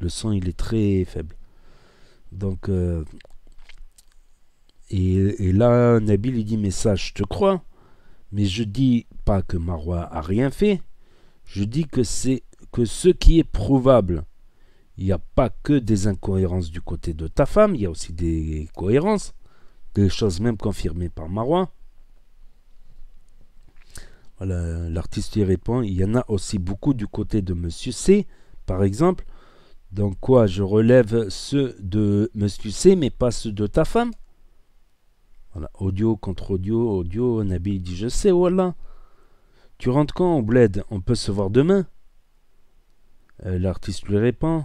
Le son, il est très faible. Donc, euh, et, là, Nabil, il dit Mais ça, je te crois. Mais je dis pas que Marois a rien fait. Je dis que c'est que ce qui est prouvable. Il n'y a pas que des incohérences du côté de ta femme, il y a aussi des cohérences des choses même confirmées par Marois. Voilà, l'artiste lui répond, il y en a aussi beaucoup du côté de Monsieur C, par exemple, dans quoi je relève ceux de Monsieur C, mais pas ceux de ta femme. Voilà, audio contre audio, audio, Nabil dit je sais, voilà. Tu rentres quand bled On peut se voir demain euh, L'artiste lui répond,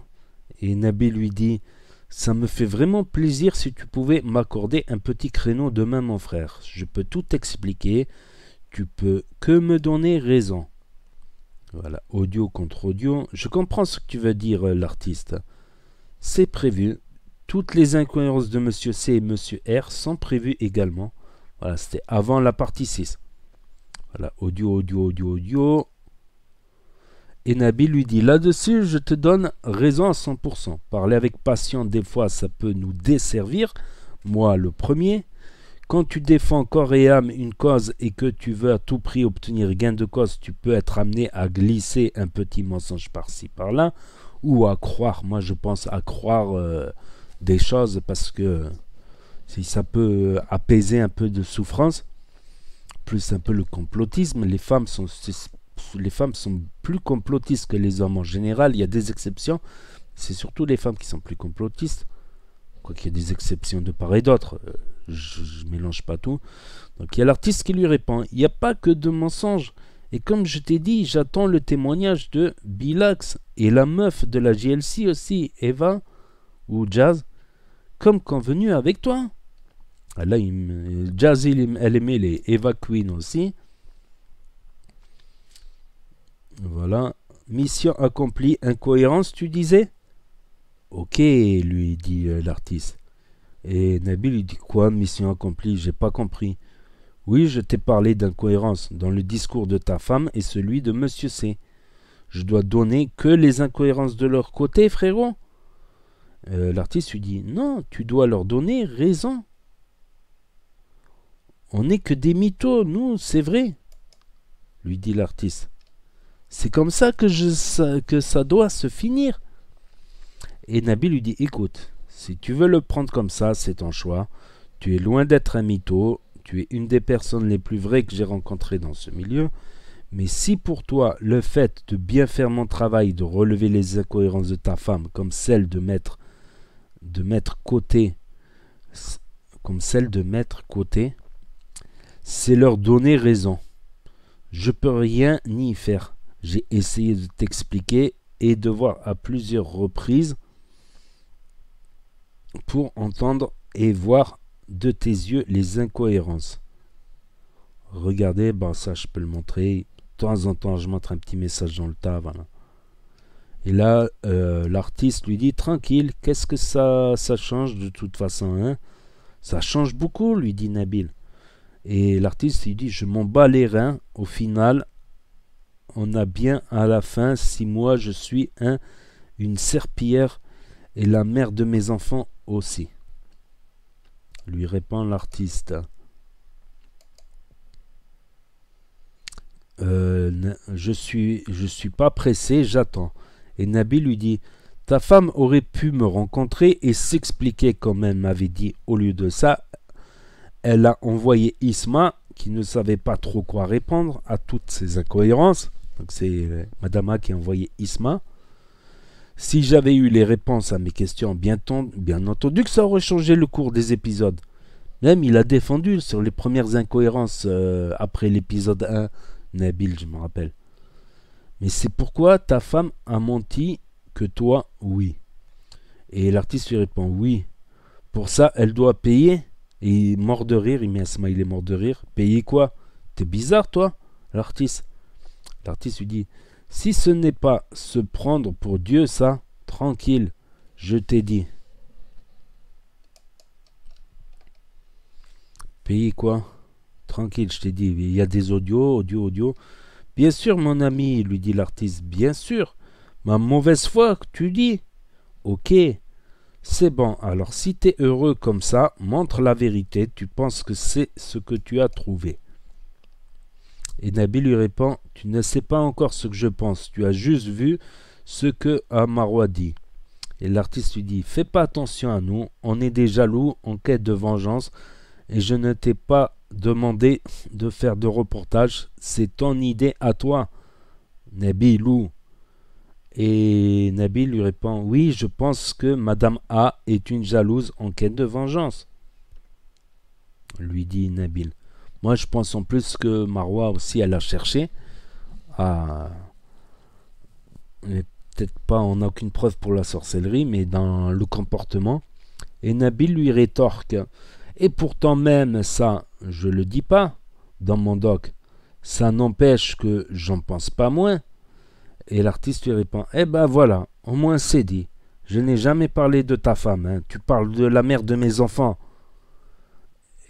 et Nabi lui dit ça me fait vraiment plaisir si tu pouvais m'accorder un petit créneau demain, mon frère. Je peux tout t'expliquer. Tu peux que me donner raison. Voilà, audio contre audio. Je comprends ce que tu veux dire, euh, l'artiste. C'est prévu. Toutes les incohérences de Monsieur C et Monsieur R sont prévues également. Voilà, c'était avant la partie 6. Voilà, audio, audio, audio, audio. Et Nabi lui dit, là-dessus, je te donne raison à 100%. Parler avec patience, des fois, ça peut nous desservir. Moi, le premier. Quand tu défends corps et âme une cause et que tu veux à tout prix obtenir gain de cause, tu peux être amené à glisser un petit mensonge par-ci, par-là, ou à croire, moi je pense à croire euh, des choses parce que si ça peut apaiser un peu de souffrance, plus un peu le complotisme, les femmes sont les femmes sont plus complotistes que les hommes en général. Il y a des exceptions. C'est surtout les femmes qui sont plus complotistes. Quoi qu'il y ait des exceptions de part et d'autre. Euh, je ne mélange pas tout. Donc il y a l'artiste qui lui répond. Il n'y a pas que de mensonges. Et comme je t'ai dit, j'attends le témoignage de Bilax et la meuf de la JLC aussi, Eva ou Jazz, comme convenu avec toi. Ah, Jazz, elle aimait les Eva Queen aussi. Voilà. Mission accomplie, incohérence, tu disais Ok, lui dit euh, l'artiste. Et Nabil lui dit Quoi, mission accomplie J'ai pas compris. Oui, je t'ai parlé d'incohérence dans le discours de ta femme et celui de Monsieur C. Je dois donner que les incohérences de leur côté, frérot euh, L'artiste lui dit Non, tu dois leur donner raison. On n'est que des mythos, nous, c'est vrai, lui dit l'artiste. C'est comme ça que, je, ça que ça doit se finir. Et Nabil lui dit, écoute, si tu veux le prendre comme ça, c'est ton choix. Tu es loin d'être un mytho. Tu es une des personnes les plus vraies que j'ai rencontrées dans ce milieu. Mais si pour toi le fait de bien faire mon travail, de relever les incohérences de ta femme, comme celle de mettre, de mettre côté, comme celle de mettre côté, c'est leur donner raison. Je peux rien ni faire. J'ai essayé de t'expliquer et de voir à plusieurs reprises pour entendre et voir de tes yeux les incohérences. Regardez, ben ça je peux le montrer. De temps en temps, je montre un petit message dans le tas, Et là, euh, l'artiste lui dit Tranquille, qu'est-ce que ça, ça change de toute façon hein? Ça change beaucoup, lui dit Nabil. Et l'artiste lui dit Je m'en bats les reins. Au final, on a bien à la fin si moi je suis un, une serpillère et la mère de mes enfants aussi. Lui répond l'artiste. Euh, je suis, je suis pas pressé, j'attends. Et Nabi lui dit Ta femme aurait pu me rencontrer et s'expliquer comme elle m'avait dit. Au lieu de ça, elle a envoyé Isma, qui ne savait pas trop quoi répondre à toutes ces incohérences, donc c'est euh, Madama qui a envoyé Isma. Si j'avais eu les réponses à mes questions, bien, entendu que ça aurait changé le cours des épisodes. Même il a défendu sur les premières incohérences euh, après l'épisode 1, Nabil, je me rappelle. Mais c'est pourquoi ta femme a menti que toi, oui. Et l'artiste lui répond oui. Pour ça, elle doit payer. Et mort de rire, il met un smiley mort de rire. Payer quoi T'es bizarre, toi L'artiste. L'artiste lui dit Si ce n'est pas se prendre pour Dieu, ça, tranquille, je t'ai dit. Pays quoi Tranquille, je t'ai dit, il y a des audios, audio, audio. Bien sûr, mon ami, lui dit l'artiste, bien sûr. Ma mauvaise foi, tu dis. Ok, c'est bon, alors si t'es heureux comme ça, montre la vérité, tu penses que c'est ce que tu as trouvé. Et Nabil lui répond Tu ne sais pas encore ce que je pense, tu as juste vu ce que a dit. Et l'artiste lui dit Fais pas attention à nous, on est des jaloux, en quête de vengeance, et je ne t'ai pas demandé de faire de reportage, c'est ton idée à toi. Nabil Et Nabil lui répond Oui, je pense que Madame A est une jalouse en quête de vengeance. Lui dit Nabil. Moi, je pense en plus que Marwa aussi, elle a cherché à. peut-être pas, on n'a aucune preuve pour la sorcellerie, mais dans le comportement. Et Nabil lui rétorque Et pourtant, même ça, je le dis pas dans mon doc. Ça n'empêche que j'en pense pas moins. Et l'artiste lui répond Eh ben voilà, au moins c'est dit. Je n'ai jamais parlé de ta femme, hein. tu parles de la mère de mes enfants.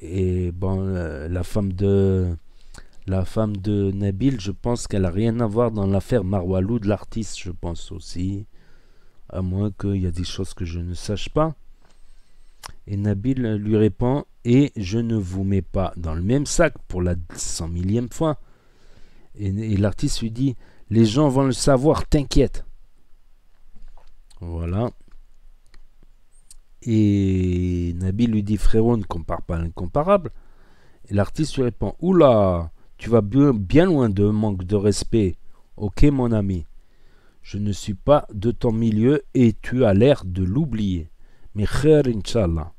Et bon, euh, la femme de la femme de Nabil, je pense qu'elle a rien à voir dans l'affaire Marwalou de l'artiste, je pense aussi. À moins qu'il y a des choses que je ne sache pas. Et Nabil lui répond Et je ne vous mets pas dans le même sac pour la cent millième fois. et l'artiste lui dit Les gens vont le savoir, t'inquiète. Voilà. Et Nabil lui dit Frérot, ne compare pas l'incomparable. Et l'artiste lui répond Oula, tu vas bien, bien loin de manque de respect. Ok, mon ami. Je ne suis pas de ton milieu et tu as l'air de l'oublier. Mais khair, Inch'Allah.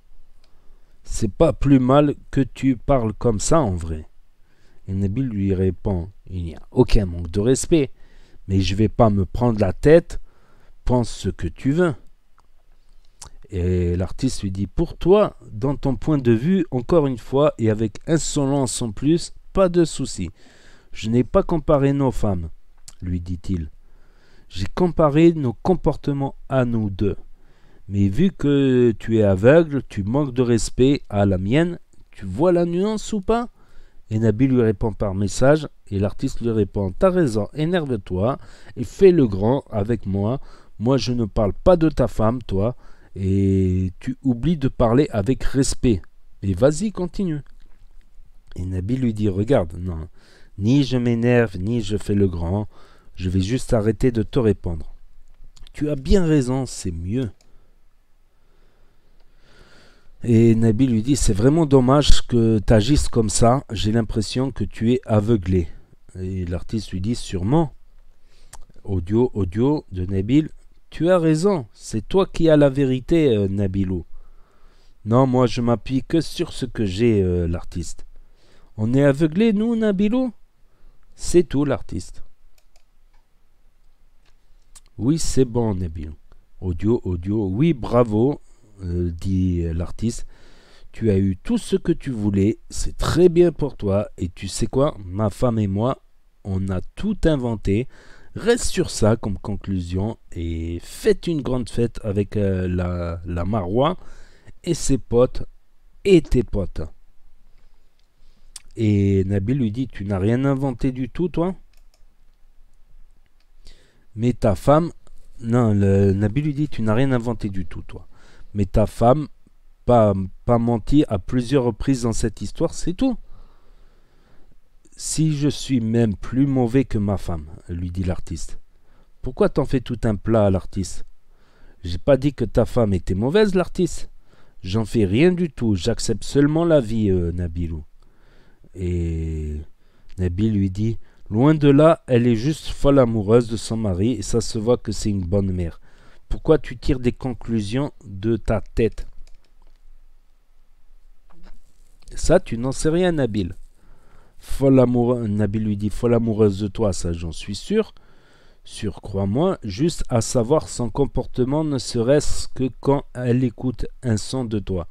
C'est pas plus mal que tu parles comme ça en vrai. Et Nabil lui répond Il n'y a aucun manque de respect, mais je vais pas me prendre la tête. Pense ce que tu veux. Et l'artiste lui dit Pour toi, dans ton point de vue, encore une fois, et avec insolence en plus, pas de souci. Je n'ai pas comparé nos femmes, lui dit-il. J'ai comparé nos comportements à nous deux. Mais vu que tu es aveugle, tu manques de respect à la mienne, tu vois la nuance ou pas Et Nabi lui répond par message, et l'artiste lui répond T'as raison, énerve-toi, et fais le grand avec moi. Moi, je ne parle pas de ta femme, toi et tu oublies de parler avec respect. Mais vas-y, continue. Et Nabil lui dit, regarde, non, ni je m'énerve, ni je fais le grand, je vais juste arrêter de te répondre. Tu as bien raison, c'est mieux. Et Nabil lui dit, c'est vraiment dommage que tu agisses comme ça, j'ai l'impression que tu es aveuglé. Et l'artiste lui dit, sûrement. Audio, audio de Nabil, tu as raison, c'est toi qui as la vérité, euh, Nabilou. Non, moi je m'appuie que sur ce que j'ai, euh, l'artiste. On est aveuglé, nous, Nabilou C'est tout, l'artiste. Oui, c'est bon, Nabilou. Audio, audio. Oui, bravo, euh, dit l'artiste. Tu as eu tout ce que tu voulais, c'est très bien pour toi. Et tu sais quoi, ma femme et moi, on a tout inventé. Reste sur ça comme conclusion et faites une grande fête avec euh, la, la Marois et ses potes et tes potes. Et Nabil lui dit Tu n'as rien inventé du tout, toi Mais ta femme. Non, le, Nabil lui dit Tu n'as rien inventé du tout, toi. Mais ta femme pas, pas menti à plusieurs reprises dans cette histoire, c'est tout. Si je suis même plus mauvais que ma femme, lui dit l'artiste. Pourquoi t'en fais tout un plat l'artiste J'ai pas dit que ta femme était mauvaise, l'artiste. J'en fais rien du tout, j'accepte seulement la vie, euh, Nabilou. Et Nabil lui dit Loin de là, elle est juste folle amoureuse de son mari et ça se voit que c'est une bonne mère. Pourquoi tu tires des conclusions de ta tête Ça, tu n'en sais rien, Nabil. Folle amoureuse, lui dit Folle amoureuse de toi, ça j'en suis sûr. Sûr, crois-moi, juste à savoir son comportement, ne serait-ce que quand elle écoute un son de toi.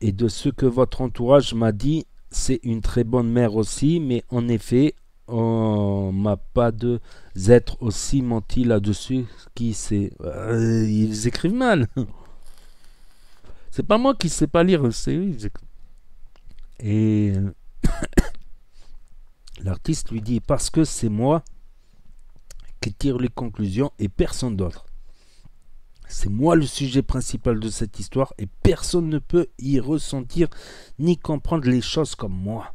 Et de ce que votre entourage m'a dit, c'est une très bonne mère aussi, mais en effet, on m'a pas de être aussi menti là-dessus qui c'est euh, ils écrivent mal c'est pas moi qui sais pas lire c'est et L'artiste lui dit parce que c'est moi qui tire les conclusions et personne d'autre. C'est moi le sujet principal de cette histoire et personne ne peut y ressentir ni comprendre les choses comme moi.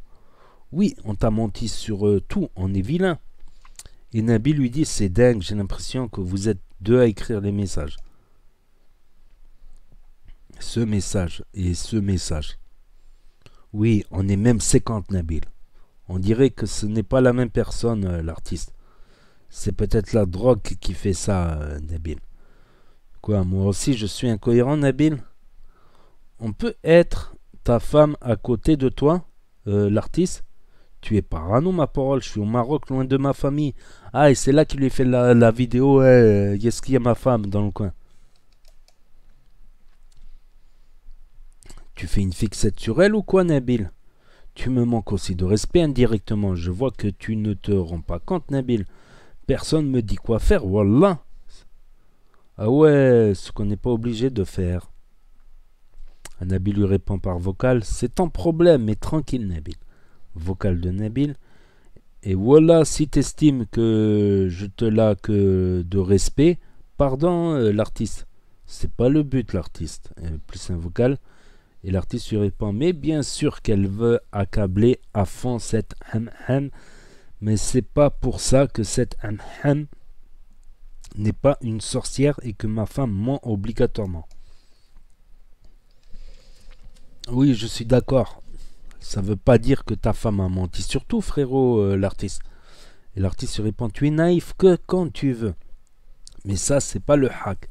Oui, on t'a menti sur euh, tout, on est vilain. Et Nabil lui dit C'est dingue, j'ai l'impression que vous êtes deux à écrire les messages. Ce message et ce message. Oui, on est même 50 Nabil. On dirait que ce n'est pas la même personne, euh, l'artiste. C'est peut-être la drogue qui fait ça, euh, Nabil. Quoi, moi aussi je suis incohérent, Nabil On peut être ta femme à côté de toi, euh, l'artiste Tu es parano, ma parole, je suis au Maroc, loin de ma famille. Ah, et c'est là qu'il lui fait la, vidéo, est-ce qu'il y a ma femme dans le coin Tu fais une fixette sur elle ou quoi, Nabil tu me manques aussi de respect indirectement. Je vois que tu ne te rends pas compte, Nabil. Personne me dit quoi faire, voilà. Ah ouais, ce qu'on n'est pas obligé de faire. Nabil lui répond par vocal C'est ton problème, mais tranquille, Nabil. Vocal de Nabil. Et voilà, si t'estimes que je te la que de respect, pardon euh, l'artiste. C'est pas le but, l'artiste. Euh, plus un vocal. Et l'artiste lui répond Mais bien sûr qu'elle veut accabler à fond cette ham mais c'est pas pour ça que cette ham n'est pas une sorcière et que ma femme ment obligatoirement. Oui, je suis d'accord. Ça veut pas dire que ta femme a menti, surtout frérot euh, l'artiste. Et l'artiste répond Tu es naïf que quand tu veux. Mais ça, c'est pas le hack.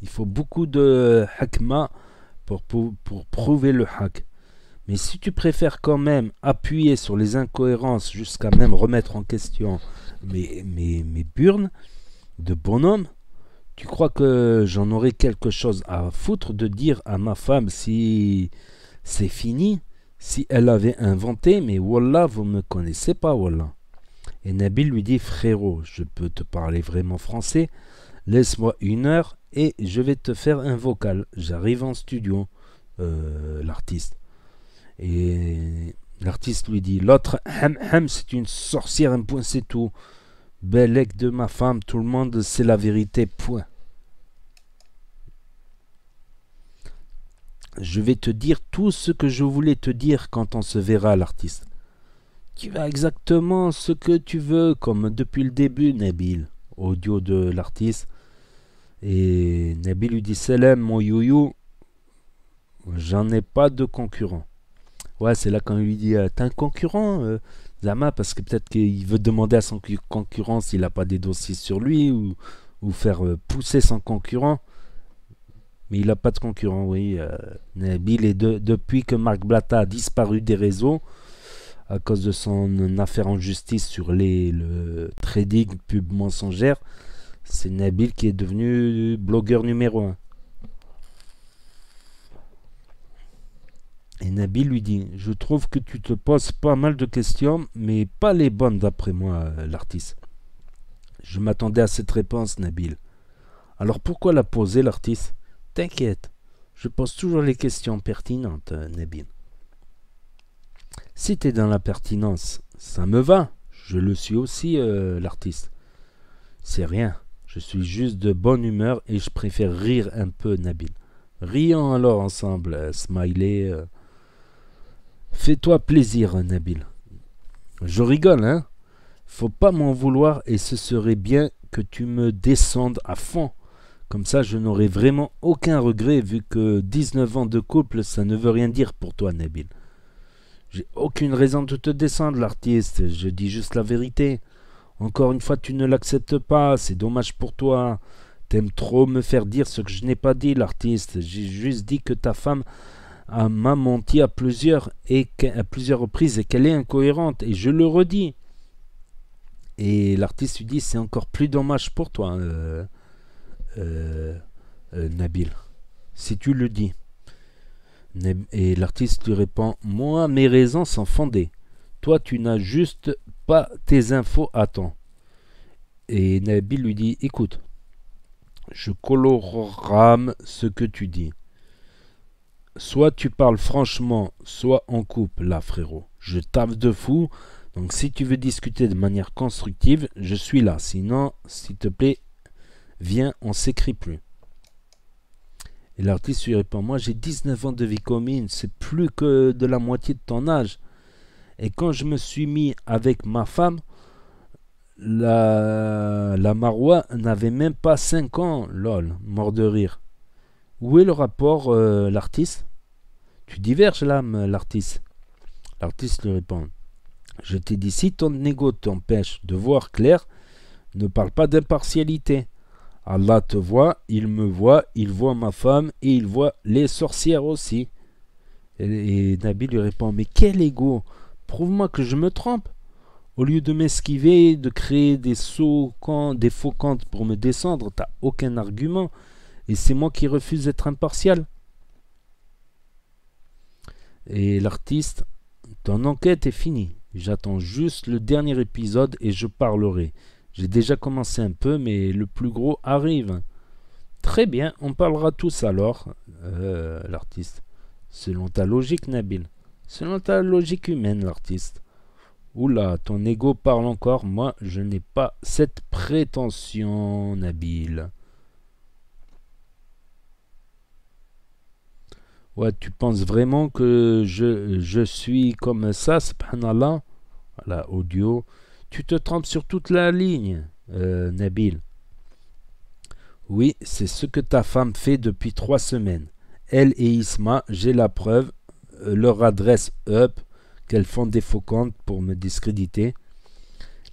Il faut beaucoup de hakma pour, prouver le hack. Mais si tu préfères quand même appuyer sur les incohérences jusqu'à même remettre en question mes, mes, mes burnes de bonhomme, tu crois que j'en aurais quelque chose à foutre de dire à ma femme si c'est fini, si elle avait inventé, mais voilà, vous ne me connaissez pas, Wallah. Et Nabil lui dit Frérot, je peux te parler vraiment français, laisse-moi une heure et je vais te faire un vocal. J'arrive en studio, euh, l'artiste. Et l'artiste lui dit L'autre, c'est une sorcière, un point, c'est tout. Bellec de ma femme, tout le monde c'est la vérité, point. Je vais te dire tout ce que je voulais te dire quand on se verra, l'artiste. Tu as exactement ce que tu veux, comme depuis le début, Nabil. Audio de l'artiste. Et Nabil lui dit Salam, mon yoyo, j'en ai pas de concurrent. Ouais, c'est là qu'on lui dit euh, T'as un concurrent, euh, Zama Parce que peut-être qu'il veut demander à son concurrent s'il n'a pas des dossiers sur lui ou, faire euh, pousser son concurrent. Mais il n'a pas de concurrent, oui. Nabil, est depuis que Marc Blatta a disparu des réseaux, à cause de son affaire en justice sur les, le trading pub mensongère, c'est Nabil qui est devenu blogueur numéro un. Et Nabil lui dit Je trouve que tu te poses pas mal de questions, mais pas les bonnes d'après moi, euh, l'artiste. Je m'attendais à cette réponse, Nabil. Alors pourquoi la poser, l'artiste T'inquiète, je pose toujours les questions pertinentes, euh, Nabil. Si t'es dans la pertinence, ça me va. Je le suis aussi, euh, l'artiste. C'est rien. Je suis juste de bonne humeur et je préfère rire un peu, Nabil. Rions alors ensemble, euh, smiley. Euh. Fais-toi plaisir, Nabil. Je rigole, hein Faut pas m'en vouloir et ce serait bien que tu me descendes à fond. Comme ça, je n'aurai vraiment aucun regret vu que 19 ans de couple, ça ne veut rien dire pour toi, Nabil. J'ai aucune raison de te descendre, l'artiste. Je dis juste la vérité. Encore une fois, tu ne l'acceptes pas, c'est dommage pour toi. T'aimes trop me faire dire ce que je n'ai pas dit, l'artiste. J'ai juste dit que ta femme m'a menti à plusieurs, et à plusieurs reprises et qu'elle est incohérente. Et je le redis. Et l'artiste lui dit, c'est encore plus dommage pour toi, euh, euh, euh, Nabil, si tu le dis. Et l'artiste lui répond, moi, mes raisons sont fondées. Toi, tu n'as juste tes infos à temps. Et Nabil lui dit Écoute, je colorame ce que tu dis. Soit tu parles franchement, soit on coupe, là, frérot. Je taffe de fou. Donc, si tu veux discuter de manière constructive, je suis là. Sinon, s'il te plaît, viens, on s'écrit plus. Et l'artiste lui répond Moi, j'ai 19 ans de vie commune, c'est plus que de la moitié de ton âge. Et quand je me suis mis avec ma femme, la, la n'avait même pas 5 ans, lol, mort de rire. Où est le rapport, euh, l'artiste Tu diverges l'âme, l'artiste. L'artiste lui répond Je t'ai dit, si ton ego t'empêche de voir clair, ne parle pas d'impartialité. Allah te voit, il me voit, il voit ma femme et il voit les sorcières aussi. Et, et Nabi lui répond Mais quel ego prouve-moi que je me trompe. Au lieu de m'esquiver, de créer des sauts, des faux comptes pour me descendre, t'as aucun argument. Et c'est moi qui refuse d'être impartial. Et l'artiste, ton enquête est finie. J'attends juste le dernier épisode et je parlerai. J'ai déjà commencé un peu, mais le plus gros arrive. Très bien, on parlera tous alors, euh, l'artiste. Selon ta logique, Nabil. Selon ta logique humaine, l'artiste. Oula, ton ego parle encore, moi je n'ai pas cette prétention, Nabil. Ouais, tu penses vraiment que je, je suis comme ça, subhanallah Voilà, audio. Tu te trompes sur toute la ligne, euh, Nabil. Oui, c'est ce que ta femme fait depuis trois semaines. Elle et Isma, j'ai la preuve, euh, leur adresse up qu'elles font des faux comptes pour me discréditer.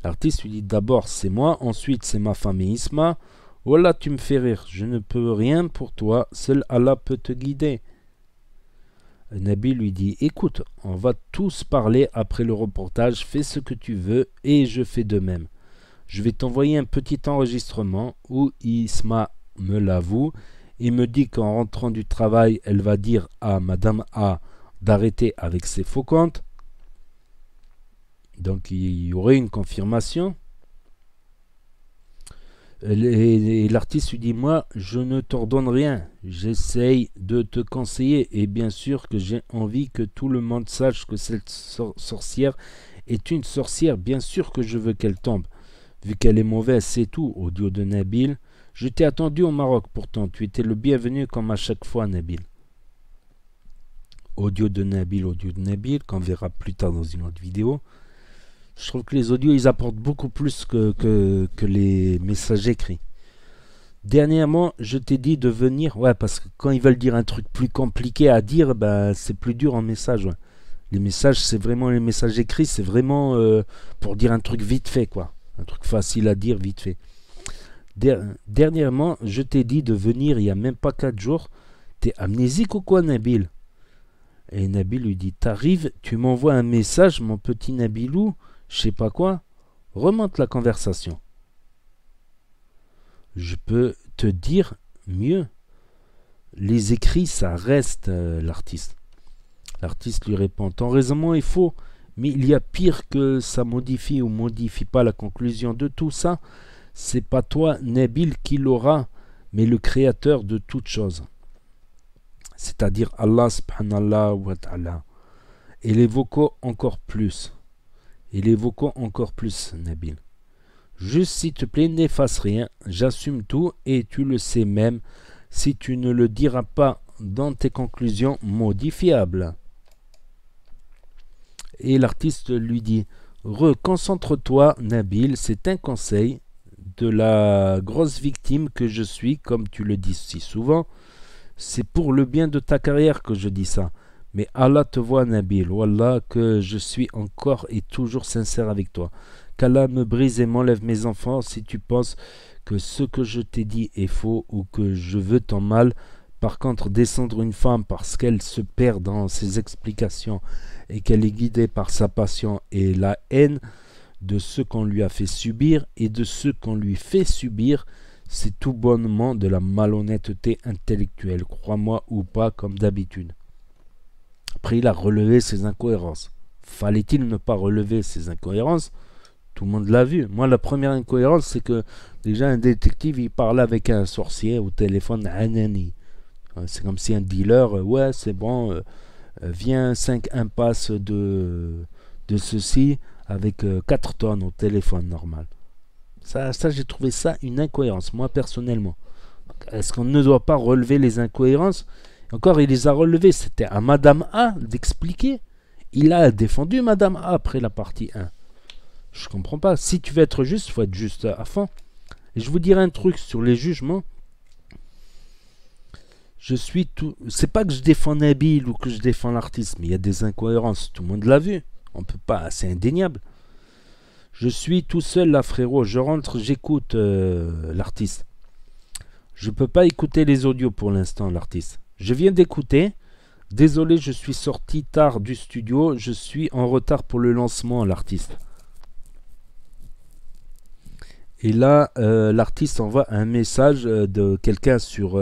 L'artiste lui dit d'abord c'est moi, ensuite c'est ma femme Isma. Voilà, oh tu me fais rire, je ne peux rien pour toi, seul Allah peut te guider. Nabi lui dit Écoute, on va tous parler après le reportage, fais ce que tu veux et je fais de même. Je vais t'envoyer un petit enregistrement où Isma me l'avoue et me dit qu'en rentrant du travail, elle va dire à Madame A d'arrêter avec ses faux comptes. Donc il y aurait une confirmation. Et l'artiste lui dit, moi, je ne t'ordonne rien, j'essaye de te conseiller, et bien sûr que j'ai envie que tout le monde sache que cette sorcière est une sorcière, bien sûr que je veux qu'elle tombe, vu qu'elle est mauvaise, c'est tout, au dieu de Nabil. Je t'ai attendu au Maroc pourtant, tu étais le bienvenu comme à chaque fois, Nabil audio de Nabil, audio de Nabil, qu'on verra plus tard dans une autre vidéo. Je trouve que les audios, ils apportent beaucoup plus que, les messages écrits. Dernièrement, je t'ai dit de venir, ouais, parce que quand ils veulent dire un truc plus compliqué à dire, bah, c'est plus dur en message. Les messages, c'est vraiment les messages écrits, c'est vraiment euh, pour dire un truc vite fait, quoi. Un truc facile à dire, vite fait. Dernièrement, je t'ai dit de venir il n'y a même pas 4 jours. T'es amnésique ou quoi, Nabil et Nabil lui dit T'arrives, tu m'envoies un message, mon petit Nabilou, je sais pas quoi. Remonte la conversation. Je peux te dire mieux. Les écrits, ça reste euh, l'artiste. L'artiste lui répond Ton raisonnement est faux, mais il y a pire que ça modifie ou modifie pas la conclusion de tout ça. C'est pas toi, Nabil, qui l'aura, mais le créateur de toutes choses." c'est-à-dire Allah subhanallah wa ta'ala. Et l'évoquons encore plus. Et l'évoquons encore plus, Nabil. Juste s'il te plaît, n'efface rien, j'assume tout et tu le sais même. Si tu ne le diras pas dans tes conclusions modifiables. Et l'artiste lui dit Reconcentre-toi, Nabil, c'est un conseil de la grosse victime que je suis, comme tu le dis si souvent. C'est pour le bien de ta carrière que je dis ça. Mais Allah te voit, Nabil. Wallah, que je suis encore et toujours sincère avec toi. Qu'Allah me brise et m'enlève mes enfants si tu penses que ce que je t'ai dit est faux ou que je veux ton mal. Par contre, descendre une femme parce qu'elle se perd dans ses explications et qu'elle est guidée par sa passion et la haine de ce qu'on lui a fait subir et de ce qu'on lui fait subir, c'est tout bonnement de la malhonnêteté intellectuelle, crois-moi ou pas, comme d'habitude. il a relevé ses incohérences. Fallait-il ne pas relever ses incohérences Tout le monde l'a vu. Moi, la première incohérence, c'est que déjà un détective, il parle avec un sorcier au téléphone, Anani. C'est comme si un dealer, euh, ouais, c'est bon, vient euh, euh, viens impasses de, de ceci avec quatre 4 tonnes au téléphone normal. Ça, j'ai trouvé ça une incohérence, moi personnellement. Est-ce qu'on ne doit pas relever les incohérences Encore, il les a relevées. C'était à Madame A d'expliquer. Il a défendu Madame A après la partie 1. Je comprends pas. Si tu veux être juste, faut être juste à fond. Et je vous dirai un truc sur les jugements. Je suis tout. C'est pas que je défends Nabil ou que je défends l'artiste, mais il y a des incohérences. Tout le monde l'a vu. On peut pas. C'est indéniable. Je suis tout seul là, frérot. Je rentre, j'écoute euh, l'artiste. Je peux pas écouter les audios pour l'instant, l'artiste. Je viens d'écouter. Désolé, je suis sorti tard du studio. Je suis en retard pour le lancement, l'artiste. Et là, euh, l'artiste envoie un message euh, de quelqu'un sur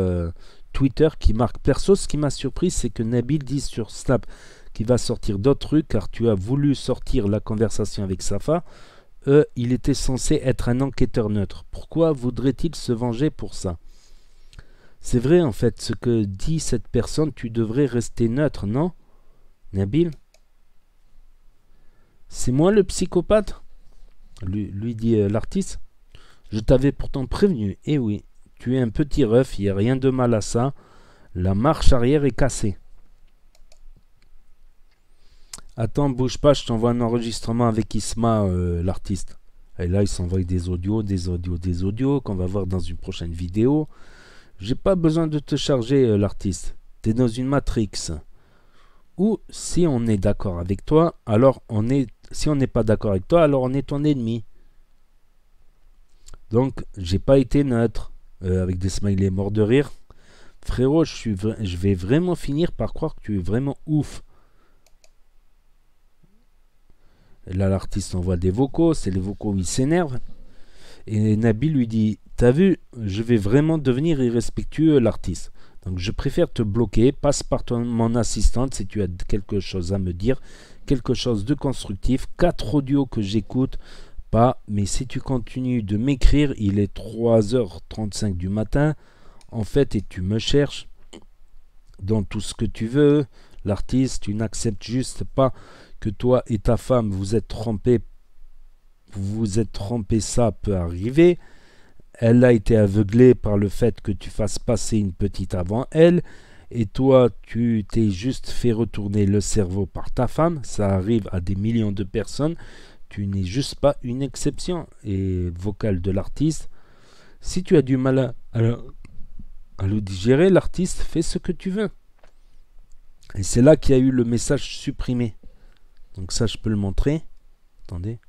Twitter qui marque Perso, ce qui m'a surpris, c'est que Nabil dit sur Snap qu'il va sortir d'autres trucs car tu as voulu sortir la conversation avec Safa. Euh, il était censé être un enquêteur neutre. Pourquoi voudrait-il se venger pour ça C'est vrai en fait, ce que dit cette personne, tu devrais rester neutre, non Nabil C'est moi le psychopathe lui, dit euh, l'artiste. Je t'avais pourtant prévenu. Eh oui, tu es un petit ref, il n'y a rien de mal à ça. La marche arrière est cassée. Attends, bouge pas, je t'envoie un enregistrement avec Isma, euh, l'artiste. Et là, il s'envoie des audios, des audios, des audios, qu'on va voir dans une prochaine vidéo. J'ai pas besoin de te charger, euh, l'artiste. T'es dans une matrix. Ou si on est d'accord avec toi, alors on est. Si on n'est pas d'accord avec toi, alors on est ton ennemi. Donc, j'ai pas été neutre. Euh, avec des smileys morts de rire. Frérot, je, suis je vais vraiment finir par croire que tu es vraiment ouf. Là, l'artiste envoie des vocaux, c'est les vocaux où il s'énerve. Et Nabi lui dit T'as vu, je vais vraiment devenir irrespectueux, l'artiste. Donc je préfère te bloquer, passe par ton, mon assistante si tu as quelque chose à me dire, quelque chose de constructif, quatre audios que j'écoute pas, mais si tu continues de m'écrire, il est 3h35 du matin, en fait, et tu me cherches dans tout ce que tu veux, l'artiste, tu n'acceptes juste pas toi et ta femme vous êtes trompés, vous êtes trompés, ça peut arriver. Elle a été aveuglée par le fait que tu fasses passer une petite avant elle, et toi tu t'es juste fait retourner le cerveau par ta femme, ça arrive à des millions de personnes, tu n'es juste pas une exception. Et vocal de l'artiste, si tu as du mal à, à le digérer, l'artiste fait ce que tu veux. Et c'est là qu'il y a eu le message supprimé. Donc ça, je peux le montrer. Attendez.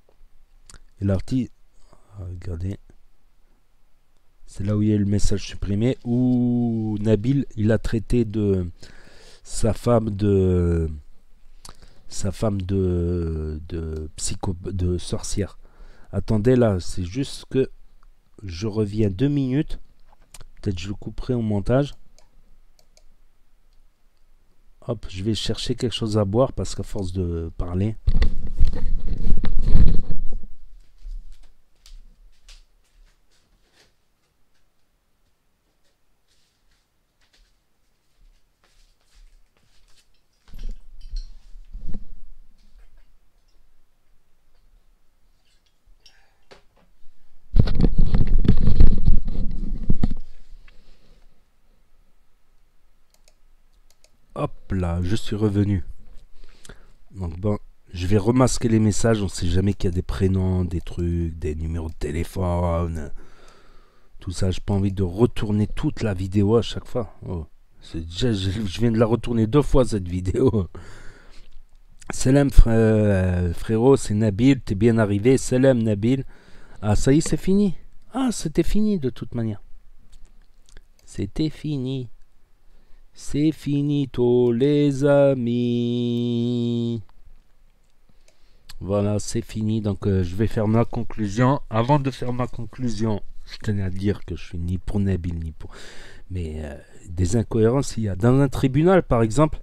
Et l'artiste... Ah, regardez. C'est là où il y a eu le message supprimé, où Nabil, il a traité de sa femme de sa femme de de, psycho, de sorcière. Attendez là, c'est juste que je reviens deux minutes. Peut-être je le couperai au montage. Hop, je vais chercher quelque chose à boire parce qu'à force de parler. Hop là, je suis revenu. Donc bon, je vais remasquer les messages, on ne sait jamais qu'il y a des prénoms, des trucs, des numéros de téléphone. Tout ça, j'ai pas envie de retourner toute la vidéo à chaque fois. Oh, déjà, je, viens de la retourner deux fois cette vidéo. Salam euh, frérot, c'est Nabil, t'es bien arrivé. Salam Nabil. Ah ça y est, c'est fini. Ah, c'était fini de toute manière. C'était fini. C'est fini tous les amis. Voilà, c'est fini. Donc euh, je vais faire ma conclusion. Avant de faire ma conclusion, je tenais à dire que je suis ni pour Nabil ni pour... Mais euh, des incohérences, il y a. Dans un tribunal, par exemple,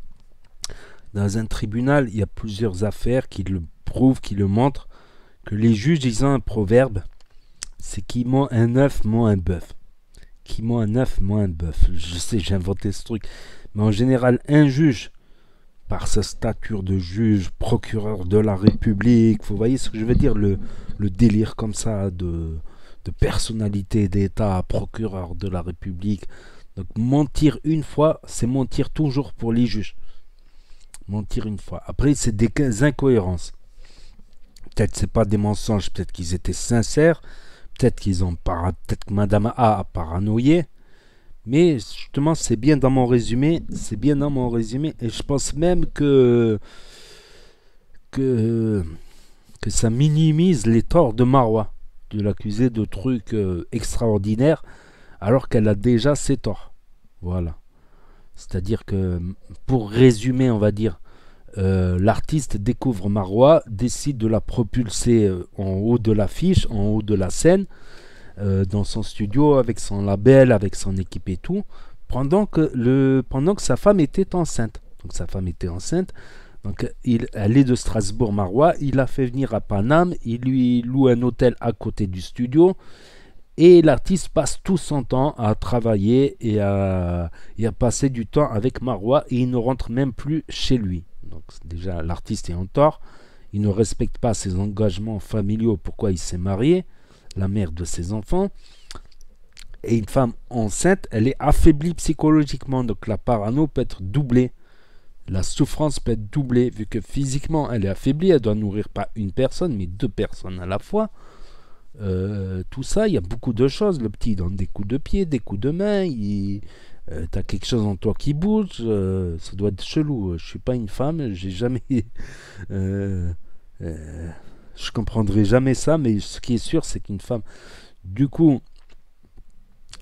dans un tribunal, il y a plusieurs affaires qui le prouvent, qui le montrent, que les juges, ils ont un proverbe, c'est qu'ils ment un œuf, ment un bœuf qui un neuf, moins de bœuf. Je sais, j'ai inventé ce truc. Mais en général, un juge, par sa stature de juge, procureur de la République, vous voyez ce que je veux dire, le, délire comme ça de, de personnalité d'État, procureur de la République. Donc mentir une fois, c'est mentir toujours pour les juges. Mentir une fois. Après, c'est des incohérences. Peut-être c'est pas des mensonges, peut-être qu'ils étaient sincères, peut-être qu'ils ont peut que Madame A a paranoïé. Mais justement, c'est bien dans mon résumé, c'est bien dans mon résumé, et je pense même que que que ça minimise les torts de Marwa de l'accuser de trucs euh, extraordinaires alors qu'elle a déjà ses torts. Voilà. C'est-à-dire que pour résumer, on va dire, euh, l'artiste découvre Marois, décide de la propulser euh, en haut de l'affiche, en haut de la scène, euh, dans son studio, avec son label, avec son équipe et tout, pendant que, le, pendant que sa femme était enceinte. Donc sa femme était enceinte, donc il, elle est de Strasbourg Marois, il la fait venir à Paname, il lui loue un hôtel à côté du studio, et l'artiste passe tout son temps à travailler et à, et à passer du temps avec Marois, et il ne rentre même plus chez lui. Donc déjà, l'artiste est en tort. Il ne respecte pas ses engagements familiaux, pourquoi il s'est marié, la mère de ses enfants. Et une femme enceinte, elle est affaiblie psychologiquement, donc la parano peut être doublée. La souffrance peut être doublée, vu que physiquement elle est affaiblie, elle doit nourrir pas une personne, mais deux personnes à la fois. Euh, tout ça, il y a beaucoup de choses. Le petit donne des coups de pied, des coups de main, il, euh, t'as quelque chose en toi qui bouge, euh, ça doit être chelou. Euh, je suis pas une femme, j'ai jamais. euh, je comprendrai jamais ça, mais ce qui est sûr, c'est qu'une femme. Du coup,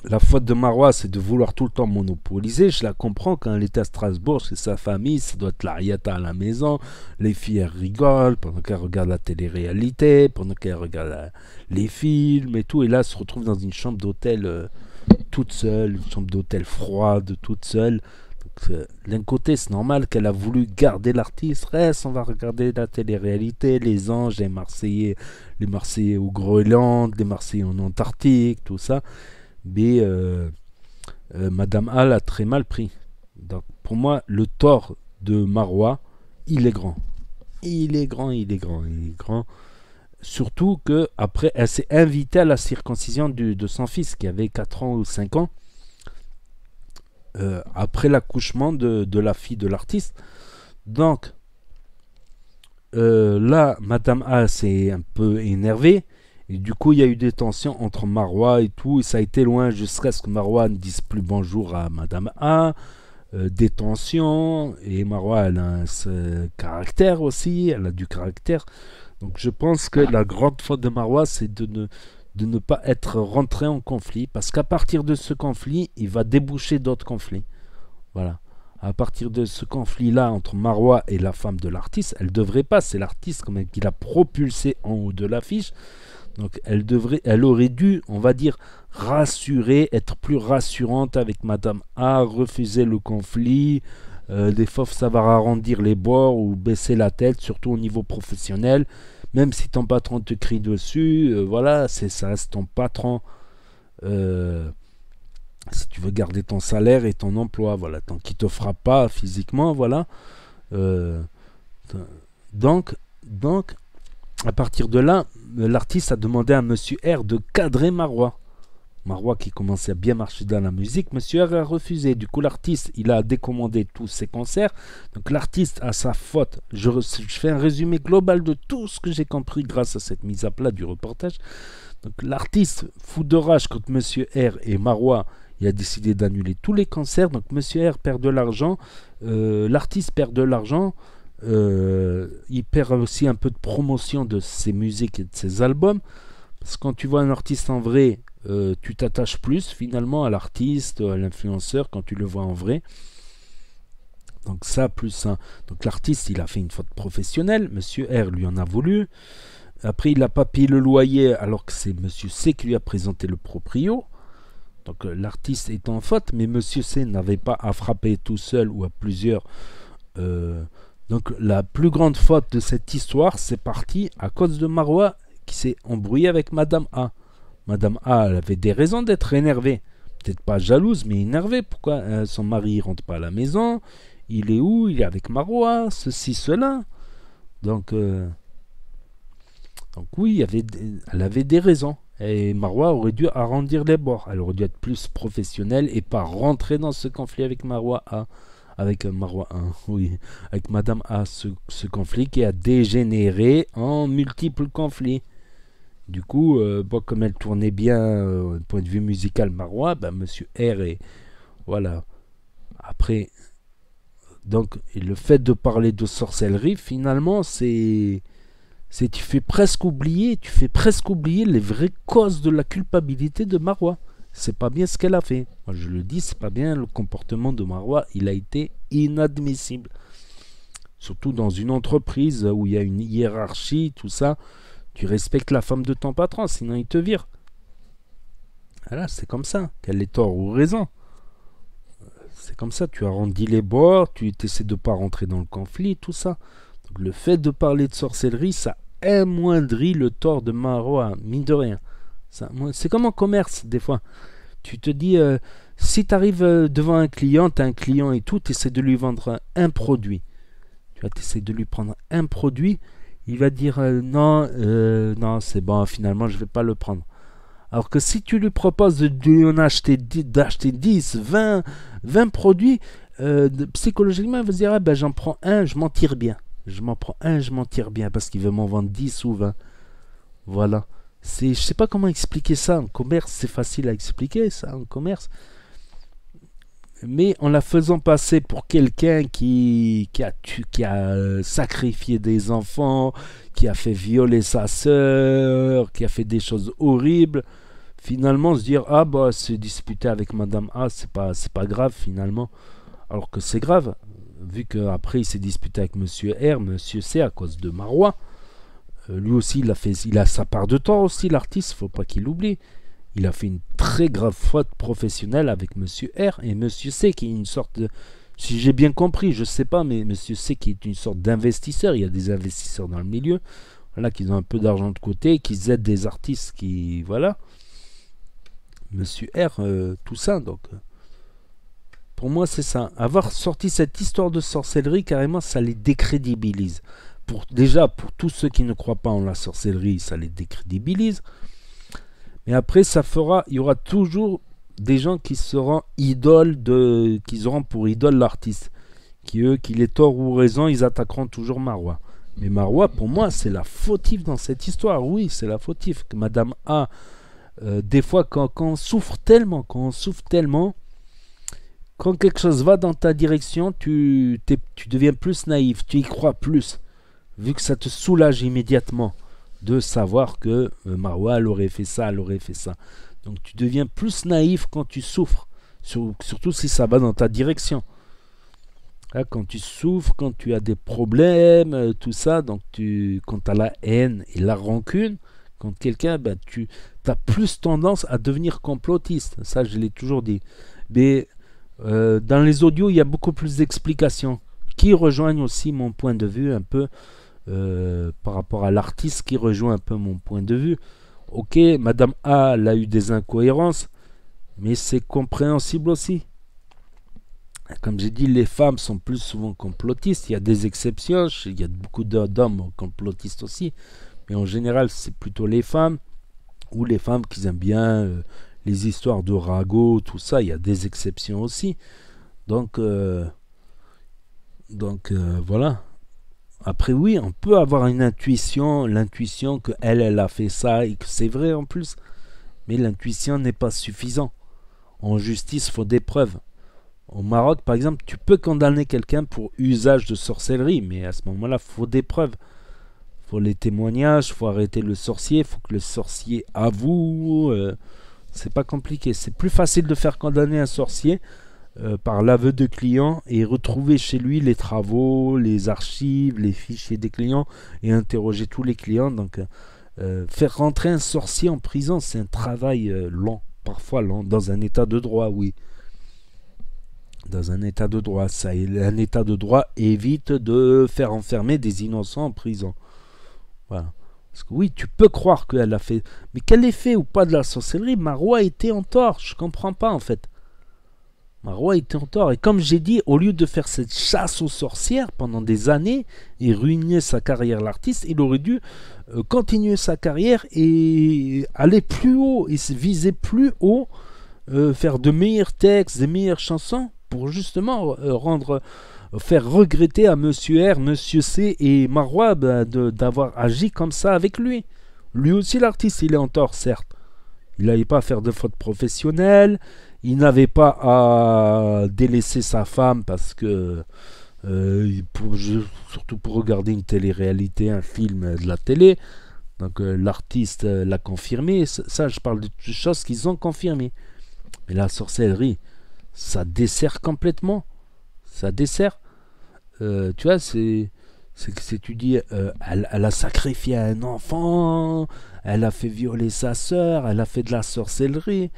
la faute de Marois, c'est de vouloir tout le temps monopoliser. Je la comprends quand elle est à Strasbourg c'est sa famille, ça doit être l'ariata à la maison. Les filles, elles rigolent pendant qu'elles regardent la télé-réalité, pendant qu'elles regardent les films et tout. Et là, se retrouve dans une chambre d'hôtel toute seule, une chambre d'hôtel froide, toute seule. Euh, d'un côté, c'est normal qu'elle a voulu garder l'artiste. Reste, on va regarder la télé-réalité, les anges, les Marseillais, les Marseillais au Groenland, les Marseillais en Antarctique, tout ça. Mais euh, euh, Madame Hall a très mal pris. Donc, pour moi, le tort de Marois, il est grand. Il est grand, il est grand, il est grand surtout que après elle s'est invitée à la circoncision de son fils qui avait 4 ans ou 5 ans euh, après l'accouchement de, la fille de l'artiste donc euh, là madame A s'est un peu énervée et du coup il y a eu des tensions entre Marois et tout et ça a été loin jusqu'à ce que Marwa ne dise plus bonjour à madame A euh, des tensions et Marwa elle a un caractère aussi elle a du caractère donc je pense que la grande faute de Marois, c'est de ne, pas être rentré en conflit, parce qu'à partir de ce conflit, il va déboucher d'autres conflits. Voilà. À partir de ce conflit-là entre Marois et la femme de l'artiste, elle devrait pas, c'est l'artiste quand même qui l'a propulsé en haut de l'affiche. Donc elle devrait, elle aurait dû, on va dire, rassurer, être plus rassurante avec Madame A, refuser le conflit, euh, des fois, ça va arrondir les bords ou baisser la tête, surtout au niveau professionnel. Même si ton patron te crie dessus, euh, voilà, c'est ça, c'est ton patron. Euh, si tu veux garder ton salaire et ton emploi, voilà, tant qu'il te fera pas physiquement, voilà. donc, donc, à partir de là, l'artiste a demandé à Monsieur R de cadrer Marois. Marois qui commençait à bien marcher dans la musique, Monsieur R a refusé. Du coup, l'artiste, il a décommandé tous ses concerts. Donc l'artiste a sa faute. Je, fais un résumé global de tout ce que j'ai compris grâce à cette mise à plat du reportage. Donc l'artiste, fou de rage contre Monsieur R et Marois, il a décidé d'annuler tous les concerts. Donc Monsieur R perd de l'argent, euh, l'artiste perd de l'argent. Euh, il perd aussi un peu de promotion de ses musiques et de ses albums. Parce que quand tu vois un artiste en vrai, euh, tu t'attaches plus finalement à l'artiste, à l'influenceur quand tu le vois en vrai. Donc ça plus ça Donc l'artiste, il a fait une faute professionnelle. Monsieur R lui en a voulu. Après, il n'a pas payé le loyer alors que c'est Monsieur C qui lui a présenté le proprio. Donc euh, l'artiste est en faute, mais Monsieur C n'avait pas à frapper tout seul ou à plusieurs. Euh, donc la plus grande faute de cette histoire, c'est parti à cause de Marois qui s'est embrouillé avec Madame A. Madame A, elle avait des raisons d'être énervée. Peut-être pas jalouse, mais énervée. Pourquoi euh, son mari ne rentre pas à la maison Il est où Il est avec Marois Ceci, cela. Donc, euh, donc oui, elle avait des raisons. Et Marois aurait dû arrondir les bords. Elle aurait dû être plus professionnelle et pas rentrer dans ce conflit avec Marois A. Avec euh, Marois 1, oui. Avec Madame A, ce conflit qui a dégénéré en multiples conflits. Du coup, euh, comme elle tournait bien, euh, point de vue musical marois, ben, Monsieur R est. Voilà. Après, donc, le fait de parler de sorcellerie, finalement, c'est. C'est tu fais presque oublier, tu fais presque oublier les vraies causes de la culpabilité de Marois. C'est pas bien ce qu'elle a fait. Moi, je le dis, c'est pas bien le comportement de Marois. Il a été inadmissible. Surtout dans une entreprise où il y a une hiérarchie, tout ça. Tu respectes la femme de ton patron, sinon il te vire. Voilà, ah c'est comme ça, qu'elle est tort ou raison. C'est comme ça, tu arrondis les bords, tu essaies de pas rentrer dans le conflit, tout ça. le fait de parler de sorcellerie, ça amoindrit le tort de Marois, hein, mine de rien. C'est comme en commerce, des fois. Tu te dis, euh, si tu arrives euh, devant un client, tu un client et tout, tu essaies de lui vendre un, produit. Tu as essaies de lui prendre un produit, il va dire euh, non, euh, non, c'est bon, finalement, je ne vais pas le prendre. Alors que si tu lui proposes d'acheter 10, 20, 20 produits, euh, psychologiquement, il va dire ah, ben, j'en prends un, je m'en tire bien. Je m'en prends un, je m'en tire bien parce qu'il veut m'en vendre 10 ou 20. Voilà. Je ne sais pas comment expliquer ça en commerce, c'est facile à expliquer ça en commerce mais en la faisant passer pour quelqu'un qui, qui, a, qui a euh, sacrifié des enfants, qui a fait violer sa sœur, qui a fait des choses horribles, finalement se dire ah bah se disputer avec Madame A, c'est pas c'est pas grave finalement, alors que c'est grave vu qu'après il s'est disputé avec Monsieur R, Monsieur C à cause de Marois. Euh, lui aussi, il a, fait, il a sa part de temps aussi, l'artiste, faut pas qu'il l'oublie. Il a fait une très grave faute professionnelle avec Monsieur R et Monsieur C, qui est une sorte de... Si j'ai bien compris, je ne sais pas, mais Monsieur C, qui est une sorte d'investisseur, il y a des investisseurs dans le milieu, voilà, qui ont un peu d'argent de côté, qui aident des artistes, qui... Voilà. Monsieur R, euh, tout ça, donc... Euh, pour moi, c'est ça. Avoir sorti cette histoire de sorcellerie, carrément, ça les décrédibilise. Pour, déjà, pour tous ceux qui ne croient pas en la sorcellerie, ça les décrédibilise. Mais après, ça fera, il y aura toujours des gens qui seront idoles de, qui auront pour idole l'artiste, qui eux, qu'il est tort ou raison, ils attaqueront toujours Marois. Mais Marois, pour moi, c'est la fautive dans cette histoire. Oui, c'est la fautive que Madame A. Euh, des fois, quand, quand, on souffre tellement, quand on souffre tellement, quand quelque chose va dans ta direction, tu, tu deviens plus naïf, tu y crois plus, vu que ça te soulage immédiatement de savoir que euh, Marwa, elle aurait fait ça, elle aurait fait ça. Donc tu deviens plus naïf quand tu souffres, surtout si ça va dans ta direction. Hein, quand tu souffres, quand tu as des problèmes, euh, tout ça, donc tu, quand tu as la haine et la rancune, quand quelqu'un, bah, tu as plus tendance à devenir complotiste. Ça, je l'ai toujours dit. Mais euh, dans les audios, il y a beaucoup plus d'explications qui rejoignent aussi mon point de vue un peu euh, par rapport à l'artiste qui rejoint un peu mon point de vue. Ok, Madame A, elle a eu des incohérences, mais c'est compréhensible aussi. Comme j'ai dit, les femmes sont plus souvent complotistes. Il y a des exceptions, il y a beaucoup d'hommes complotistes aussi, mais en général, c'est plutôt les femmes ou les femmes qui aiment bien euh, les histoires de rago, tout ça. Il y a des exceptions aussi. Donc, euh, donc voilà. Après, oui, on peut avoir une intuition, l'intuition que elle, elle a fait ça et que c'est vrai en plus. Mais l'intuition n'est pas suffisante. En justice, faut des preuves. Au Maroc, par exemple, tu peux condamner quelqu'un pour usage de sorcellerie, mais à ce moment-là, il faut des preuves. Faut les témoignages, faut arrêter le sorcier, faut que le sorcier avoue. Euh, c'est pas compliqué. C'est plus facile de faire condamner un sorcier euh, par l'aveu de clients et retrouver chez lui les travaux, les archives, les fichiers des clients et interroger tous les clients. Donc, euh, euh, faire rentrer un sorcier en prison, c'est un travail long lent, parfois long, dans un état de droit, oui. Dans un état de droit, ça, un état de droit évite de faire enfermer des innocents en prison. Voilà. Parce que oui, tu peux croire qu'elle a fait. Mais quel effet ou pas de la sorcellerie Marois était en tort, je comprends pas en fait. Marois était en tort. Et comme j'ai dit, au lieu de faire cette chasse aux sorcières pendant des années et ruiner sa carrière l'artiste, il aurait dû euh, continuer sa carrière et aller plus haut et se viser plus haut, euh, faire de meilleurs textes, de meilleures chansons pour justement euh, rendre faire regretter à Monsieur R, Monsieur C et Marois ben, d'avoir agi comme ça avec lui. Lui aussi l'artiste, il est en tort, certes. Il n'allait pas faire de fautes professionnelles, il n'avait pas à délaisser sa femme parce que euh, surtout pour regarder une télé-réalité, un film euh, de la télé. Donc euh, l'artiste l'a confirmé. Ça, je parle de choses qu'ils ont confirmées. Mais la sorcellerie, ça dessert complètement. Ça dessert. tu vois, c'est. C'est tu dis, elle, elle, a sacrifié un enfant, elle a fait violer sa sœur, elle a fait de la sorcellerie.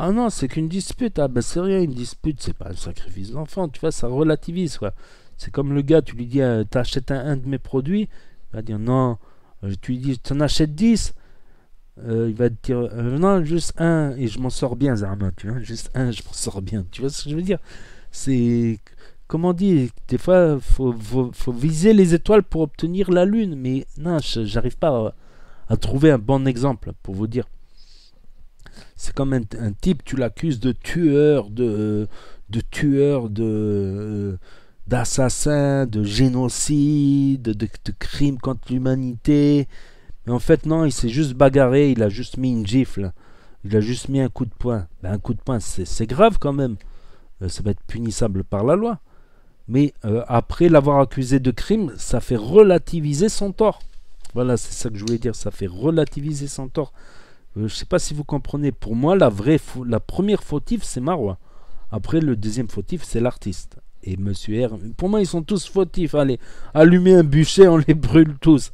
Ah non, c'est qu'une dispute. Ah ben c'est rien, une dispute, c'est pas un sacrifice d'enfant. Tu vois, ça relativise quoi. C'est comme le gars, tu lui dis, euh, t'achètes un, de mes produits. Il va dire non. Euh, tu lui dis, t'en achètes 10. Euh, il va te dire, non, juste un. Et je m'en sors bien, Zarma. Tu vois, juste un, je m'en sors bien. Tu vois ce que je veux dire C'est. Comment dire Des fois, faut, faut, viser les étoiles pour obtenir la lune. Mais non, j'arrive pas à trouver un bon exemple pour vous dire c'est comme un, type, tu l'accuses de tueur, de, euh, tueur, de euh, d'assassin, de génocide, de, crime contre l'humanité. Mais en fait, non, il s'est juste bagarré, il a juste mis une gifle, il a juste mis un coup de poing. Ben, un coup de poing, c'est grave quand même. Euh, ça va être punissable par la loi. Mais après l'avoir accusé de crime, ça fait relativiser son tort. Voilà, c'est ça que je voulais dire, ça fait relativiser son tort. Euh, je ne sais pas si vous comprenez. Pour moi, la, vraie la première fautive, c'est Marois. Après, le deuxième fautif, c'est l'artiste. Et Monsieur R, pour moi, ils sont tous fautifs. Allez, allumez un bûcher, on les brûle tous.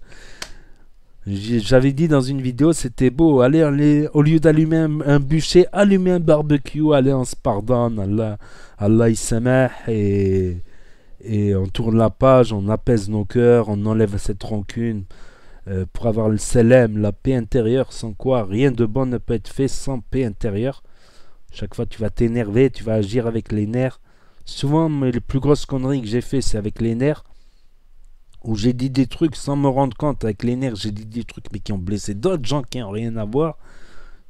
J'avais dit dans une vidéo, c'était beau. Allez, au lieu d'allumer un, bûcher, allumez un barbecue. Allez, on se pardonne. Allah, Allah il et, et on tourne la page, on apaise nos cœurs, on enlève cette rancune. Euh, pour avoir le selem, la paix intérieure, sans quoi rien de bon ne peut être fait sans paix intérieure. Chaque fois, tu vas t'énerver, tu vas agir avec les nerfs. Souvent, mais les plus grosses conneries que j'ai fait, c'est avec les nerfs, où j'ai dit des trucs sans me rendre compte. Avec les nerfs, j'ai dit des trucs, mais qui ont blessé d'autres gens qui n'ont rien à voir.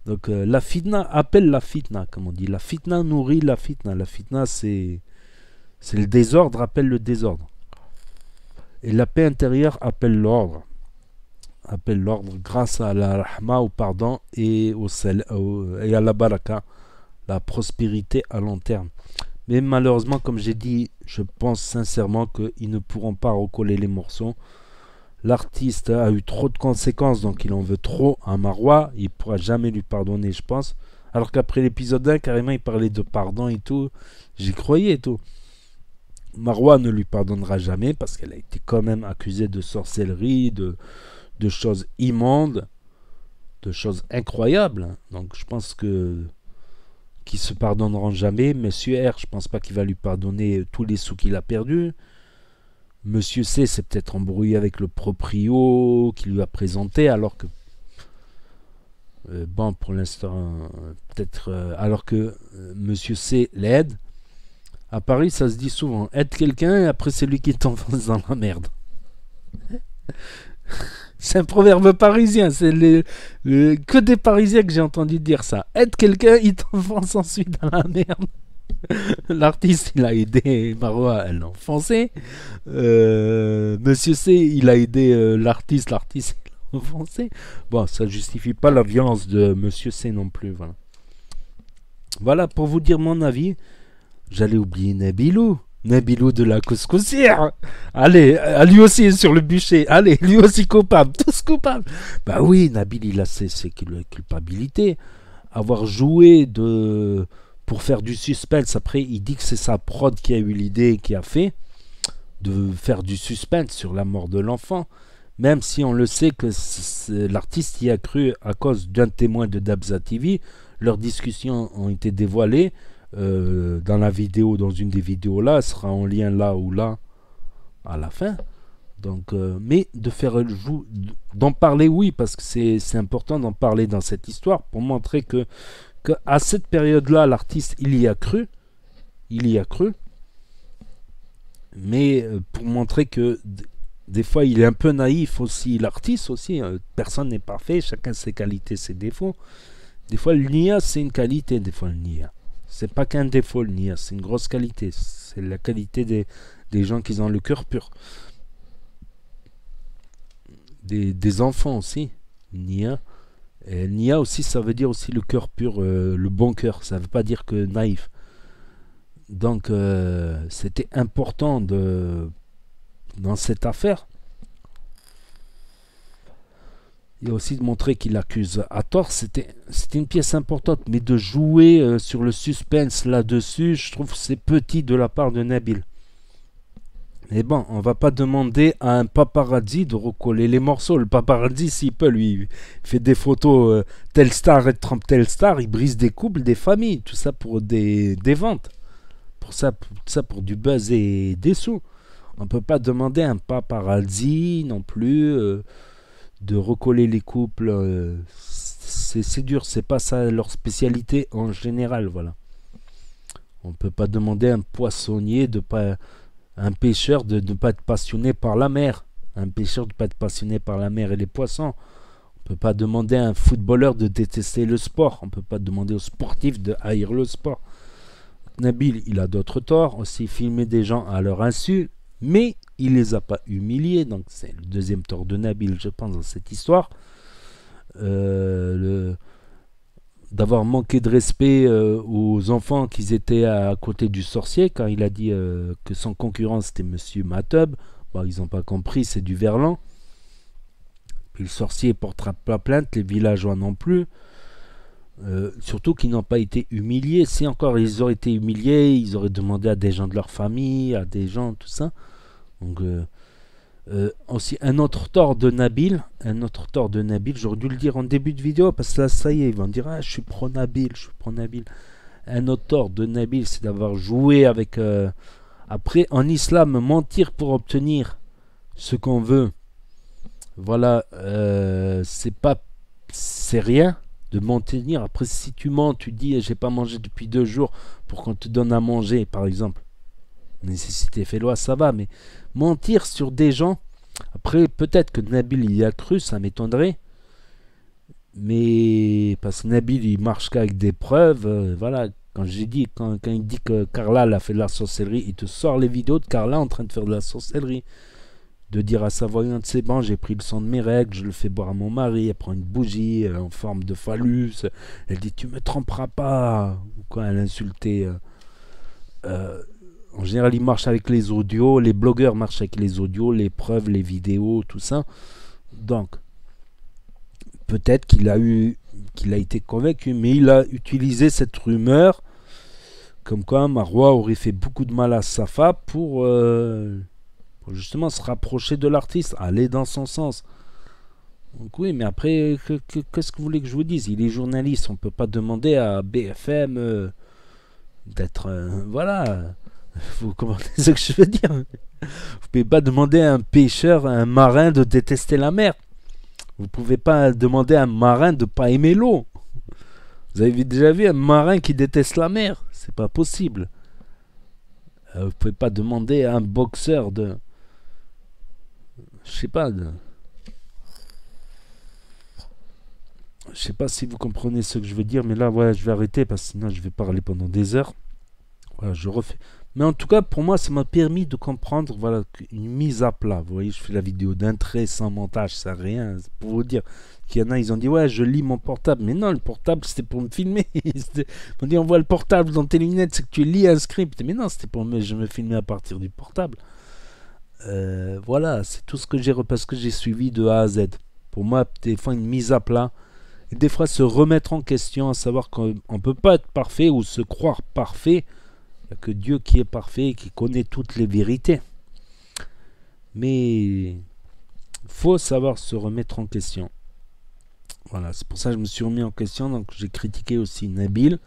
Donc, euh, la fitna appelle la fitna, comme on dit. La fitna nourrit la fitna. La fitna, c'est. C'est le désordre appelle le désordre. Et la paix intérieure appelle l'ordre appelle l'ordre grâce à la rahma, au pardon et, au et à la balaka la prospérité à long terme. Mais malheureusement, comme j'ai dit, je pense sincèrement qu'ils ne pourront pas recoller les morceaux. L'artiste a eu trop de conséquences, donc il en veut trop à Marwa, Il pourra jamais lui pardonner, je pense. Alors qu'après l'épisode 1, carrément, il parlait de pardon et tout. J'y croyais et tout. Marwa ne lui pardonnera jamais parce qu'elle a été quand même accusée de sorcellerie, de, de choses immondes, de choses incroyables. Donc je pense que qui se pardonneront jamais. Monsieur R, je pense pas qu'il va lui pardonner tous les sous qu'il a perdus. Monsieur C c'est peut-être embrouillé avec le proprio qui lui a présenté, alors que euh, bon pour l'instant peut-être euh, alors que euh, Monsieur C l'aide. À Paris, ça se dit souvent aide quelqu'un et après c'est lui qui t'enfonce dans la merde. C'est un proverbe parisien. C'est que des Parisiens que j'ai entendu dire ça. Aide quelqu'un, il t'enfonce ensuite dans la merde. L'artiste, il a aidé Marois à l'enfoncer. Euh, Monsieur C, il a aidé euh, l'artiste. L'artiste, l'a enfoncé. Bon, ça justifie pas la violence de Monsieur C non plus. Voilà. Voilà pour vous dire mon avis. J'allais oublier Nabilou. Nabilou de la couscoussière. Allez, euh, lui aussi sur le bûcher. Allez, lui aussi coupable. Tous coupables. Bah oui, Nabil, il a ses, ses culpabilités. Avoir joué de pour faire du suspense. Après, il dit que c'est sa prod qui a eu l'idée qui a fait de faire du suspense sur la mort de l'enfant. Même si on le sait que l'artiste y a cru à cause d'un témoin de Dabza TV, leurs discussions ont été dévoilées. Euh, dans la vidéo, dans une des vidéos là, sera en lien là ou là à la fin. Donc, euh, mais de faire d'en parler, oui, parce que c'est important d'en parler dans cette histoire pour montrer que, à cette période-là, l'artiste il y a cru, il y a cru, mais euh, pour montrer que des fois il est un peu naïf aussi, l'artiste aussi, hein. personne n'est parfait, chacun ses qualités, ses défauts. Des fois l'IA c'est une qualité, des fois nia c'est pas qu'un défaut le NIA, c'est une grosse qualité. C'est la qualité des, gens qui ont le cœur pur. Des, enfants aussi, NIA. Et Nia aussi, ça veut dire aussi le cœur pur, euh, le bon cœur. Ça veut pas dire que naïf. Donc, euh, c'était important de, dans cette affaire il a aussi de montrer qu'il accuse à tort, c'était une pièce importante, mais de jouer euh, sur le suspense là-dessus, je trouve c'est petit de la part de Nabil. Mais bon, on va pas demander à un paparazzi de recoller les morceaux. Le paparazzi, s'il peut, lui, fait des photos euh, telle star et Trump, telle star, il brise des couples, des familles, tout ça pour des, ventes. Pour ça, pour, ça pour du buzz et des sous. On peut pas demander à un paparazzi non plus. Euh, de recoller les couples, euh, c'est dur, c'est pas ça leur spécialité en général, voilà. On peut pas demander à un poissonnier de pas un pêcheur de ne pas être passionné par la mer, un pêcheur de ne pas être passionné par la mer et les poissons. On peut pas demander à un footballeur de détester le sport, on peut pas demander aux sportifs de haïr le sport. Nabil, il a d'autres torts, aussi filmer des gens à leur insu, mais il les a pas humiliés, donc c'est le deuxième tort de Nabil, je pense, dans cette histoire. Euh, d'avoir manqué de respect euh, aux enfants qu'ils étaient à, côté du sorcier quand il a dit euh, que son concurrent c'était Monsieur Matub. Bon, ils n'ont pas compris, c'est du Verlan. Puis le sorcier portera pas plainte, les villageois non plus. surtout qu'ils n'ont pas été humiliés. Si encore ils auraient été humiliés, ils auraient demandé à des gens de leur famille, à des gens, tout ça. Donc, euh, euh, aussi un autre tort de Nabil, un autre tort de Nabil, j'aurais dû le dire en début de vidéo parce que là ça y est, ils vont dire ah, je suis pro Nabil, je suis pro Nabil. Un autre tort de Nabil, c'est d'avoir joué avec euh, après en islam mentir pour obtenir ce qu'on veut. Voilà, c'est pas c'est rien de mentir. Après si tu mens, tu dis eh, j'ai pas mangé depuis deux jours pour qu'on te donne à manger par exemple nécessité fait loi, ça va, mais mentir sur des gens, après peut-être que Nabil y a cru, ça m'étonnerait, mais parce que Nabil il marche qu'avec des preuves, euh, voilà, quand j'ai dit, quand, quand, il dit que Carla a fait de la sorcellerie, il te sort les vidéos de Carla en train de faire de la sorcellerie. De dire à sa voyante, c'est bon, j'ai pris le sang de mes règles, je le fais boire à mon mari, elle prend une bougie en forme de phallus, elle dit, tu me tromperas pas, ou quoi, elle insultait. Euh, euh, en général, il marche avec les audios, les blogueurs marchent avec les audios, les preuves, les vidéos, tout ça. Donc, peut-être qu'il a eu, qu'il a été convaincu, mais il a utilisé cette rumeur comme quoi Marois aurait fait beaucoup de mal à Safa pour, euh, pour justement se rapprocher de l'artiste, aller dans son sens. Donc oui, mais après, qu'est-ce que, vous voulez que je vous dise Il est journaliste, on ne peut pas demander à BFM euh, d'être... Euh, voilà. Vous comprenez ce que je veux dire Vous pouvez pas demander à un pêcheur, à un marin de détester la mer. Vous pouvez pas demander à un marin de pas aimer l'eau. Vous avez déjà vu un marin qui déteste la mer C'est pas possible. Euh, vous pouvez pas demander à un boxeur de, je sais pas. Je je sais pas si vous comprenez ce que je veux dire, mais là, voilà, je vais arrêter parce que sinon je vais parler pendant des heures. Voilà, je refais. Mais en tout cas, pour moi, ça m'a permis de comprendre voilà, une mise à plat. Vous voyez, je fais la vidéo d'un trait sans montage, ça rien. Pour vous dire qu'il y en a, ils ont dit Ouais, je lis mon portable. Mais non, le portable, c'était pour me filmer. ils m'ont dit On voit le portable dans tes lunettes, c'est que tu lis un script. Mais non, c'était pour me, je me à partir du portable. Euh, voilà, c'est tout ce que j'ai parce que j'ai suivi de A à Z. Pour moi, des fois, une mise à plat. des fois, se remettre en question, à savoir qu'on ne peut pas être parfait ou se croire parfait que Dieu qui est parfait, qui connaît toutes les vérités. Mais faut savoir se remettre en question. Voilà, c'est pour ça que je me suis remis en question. Donc j'ai critiqué aussi Nabil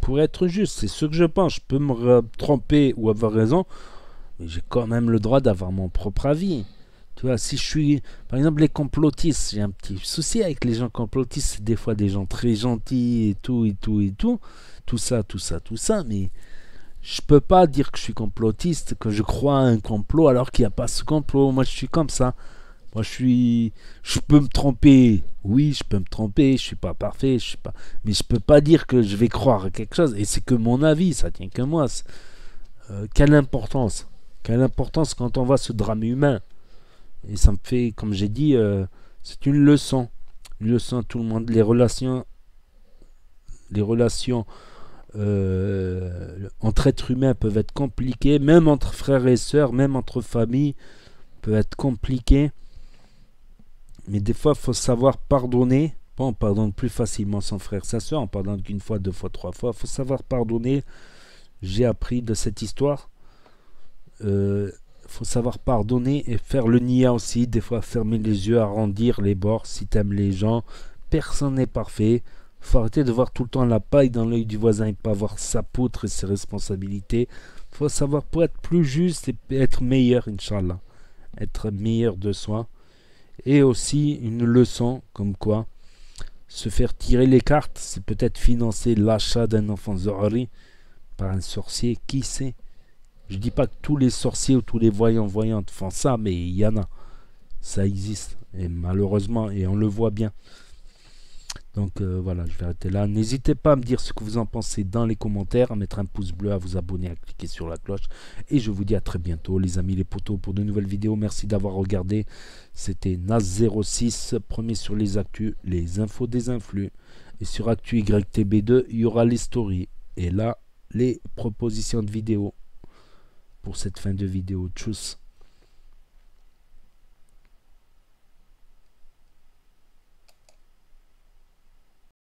pour être juste. C'est ce que je pense. Je peux me tromper ou avoir raison, mais j'ai quand même le droit d'avoir mon propre avis. Tu vois, si je suis, par exemple, les complotistes, j'ai un petit souci avec les gens complotistes. C'est des fois des gens très gentils et tout, et tout, et tout. Tout ça, tout ça, tout ça, mais je peux pas dire que je suis complotiste, que je crois à un complot alors qu'il n'y a pas ce complot. Moi, je suis comme ça. Moi, je suis. Je peux me tromper. Oui, je peux me tromper. Je suis pas parfait. Je suis pas. Mais je peux pas dire que je vais croire à quelque chose. Et c'est que mon avis. Ça tient que moi. Euh, quelle importance Quelle importance quand on voit ce drame humain Et ça me fait, comme j'ai dit, euh, c'est une leçon. Une leçon à tout le monde. Les relations. Les relations euh, entre êtres humains peuvent être compliqués même entre frères et sœurs, même entre familles, peut être compliqué. Mais des fois, il faut savoir pardonner. Bon, on pardonne plus facilement son frère, sa soeur, on pardonne qu'une fois, deux fois, trois fois. Il faut savoir pardonner. J'ai appris de cette histoire. Il euh, faut savoir pardonner et faire le nia aussi. Des fois, fermer les yeux, arrondir les bords si t'aimes les gens. Personne n'est parfait faut arrêter de voir tout le temps la paille dans l'œil du voisin et pas voir sa poutre et ses responsabilités. faut savoir pour être plus juste et être meilleur, Inch'Allah. Être meilleur de soi. Et aussi une leçon comme quoi se faire tirer les cartes, c'est peut-être financer l'achat d'un enfant Zohari par un sorcier, qui sait Je dis pas que tous les sorciers ou tous les voyants voyantes font ça, mais il y en a. Ça existe, et malheureusement, et on le voit bien. Donc euh, voilà, je vais arrêter là. N'hésitez pas à me dire ce que vous en pensez dans les commentaires, à mettre un pouce bleu, à vous abonner, à cliquer sur la cloche. Et je vous dis à très bientôt, les amis, les potos, pour de nouvelles vidéos. Merci d'avoir regardé. C'était nas 06 premier sur les actus, les infos des influx. Et sur Actu 2 il y aura les stories. Et là, les propositions de vidéos pour cette fin de vidéo. Tchuss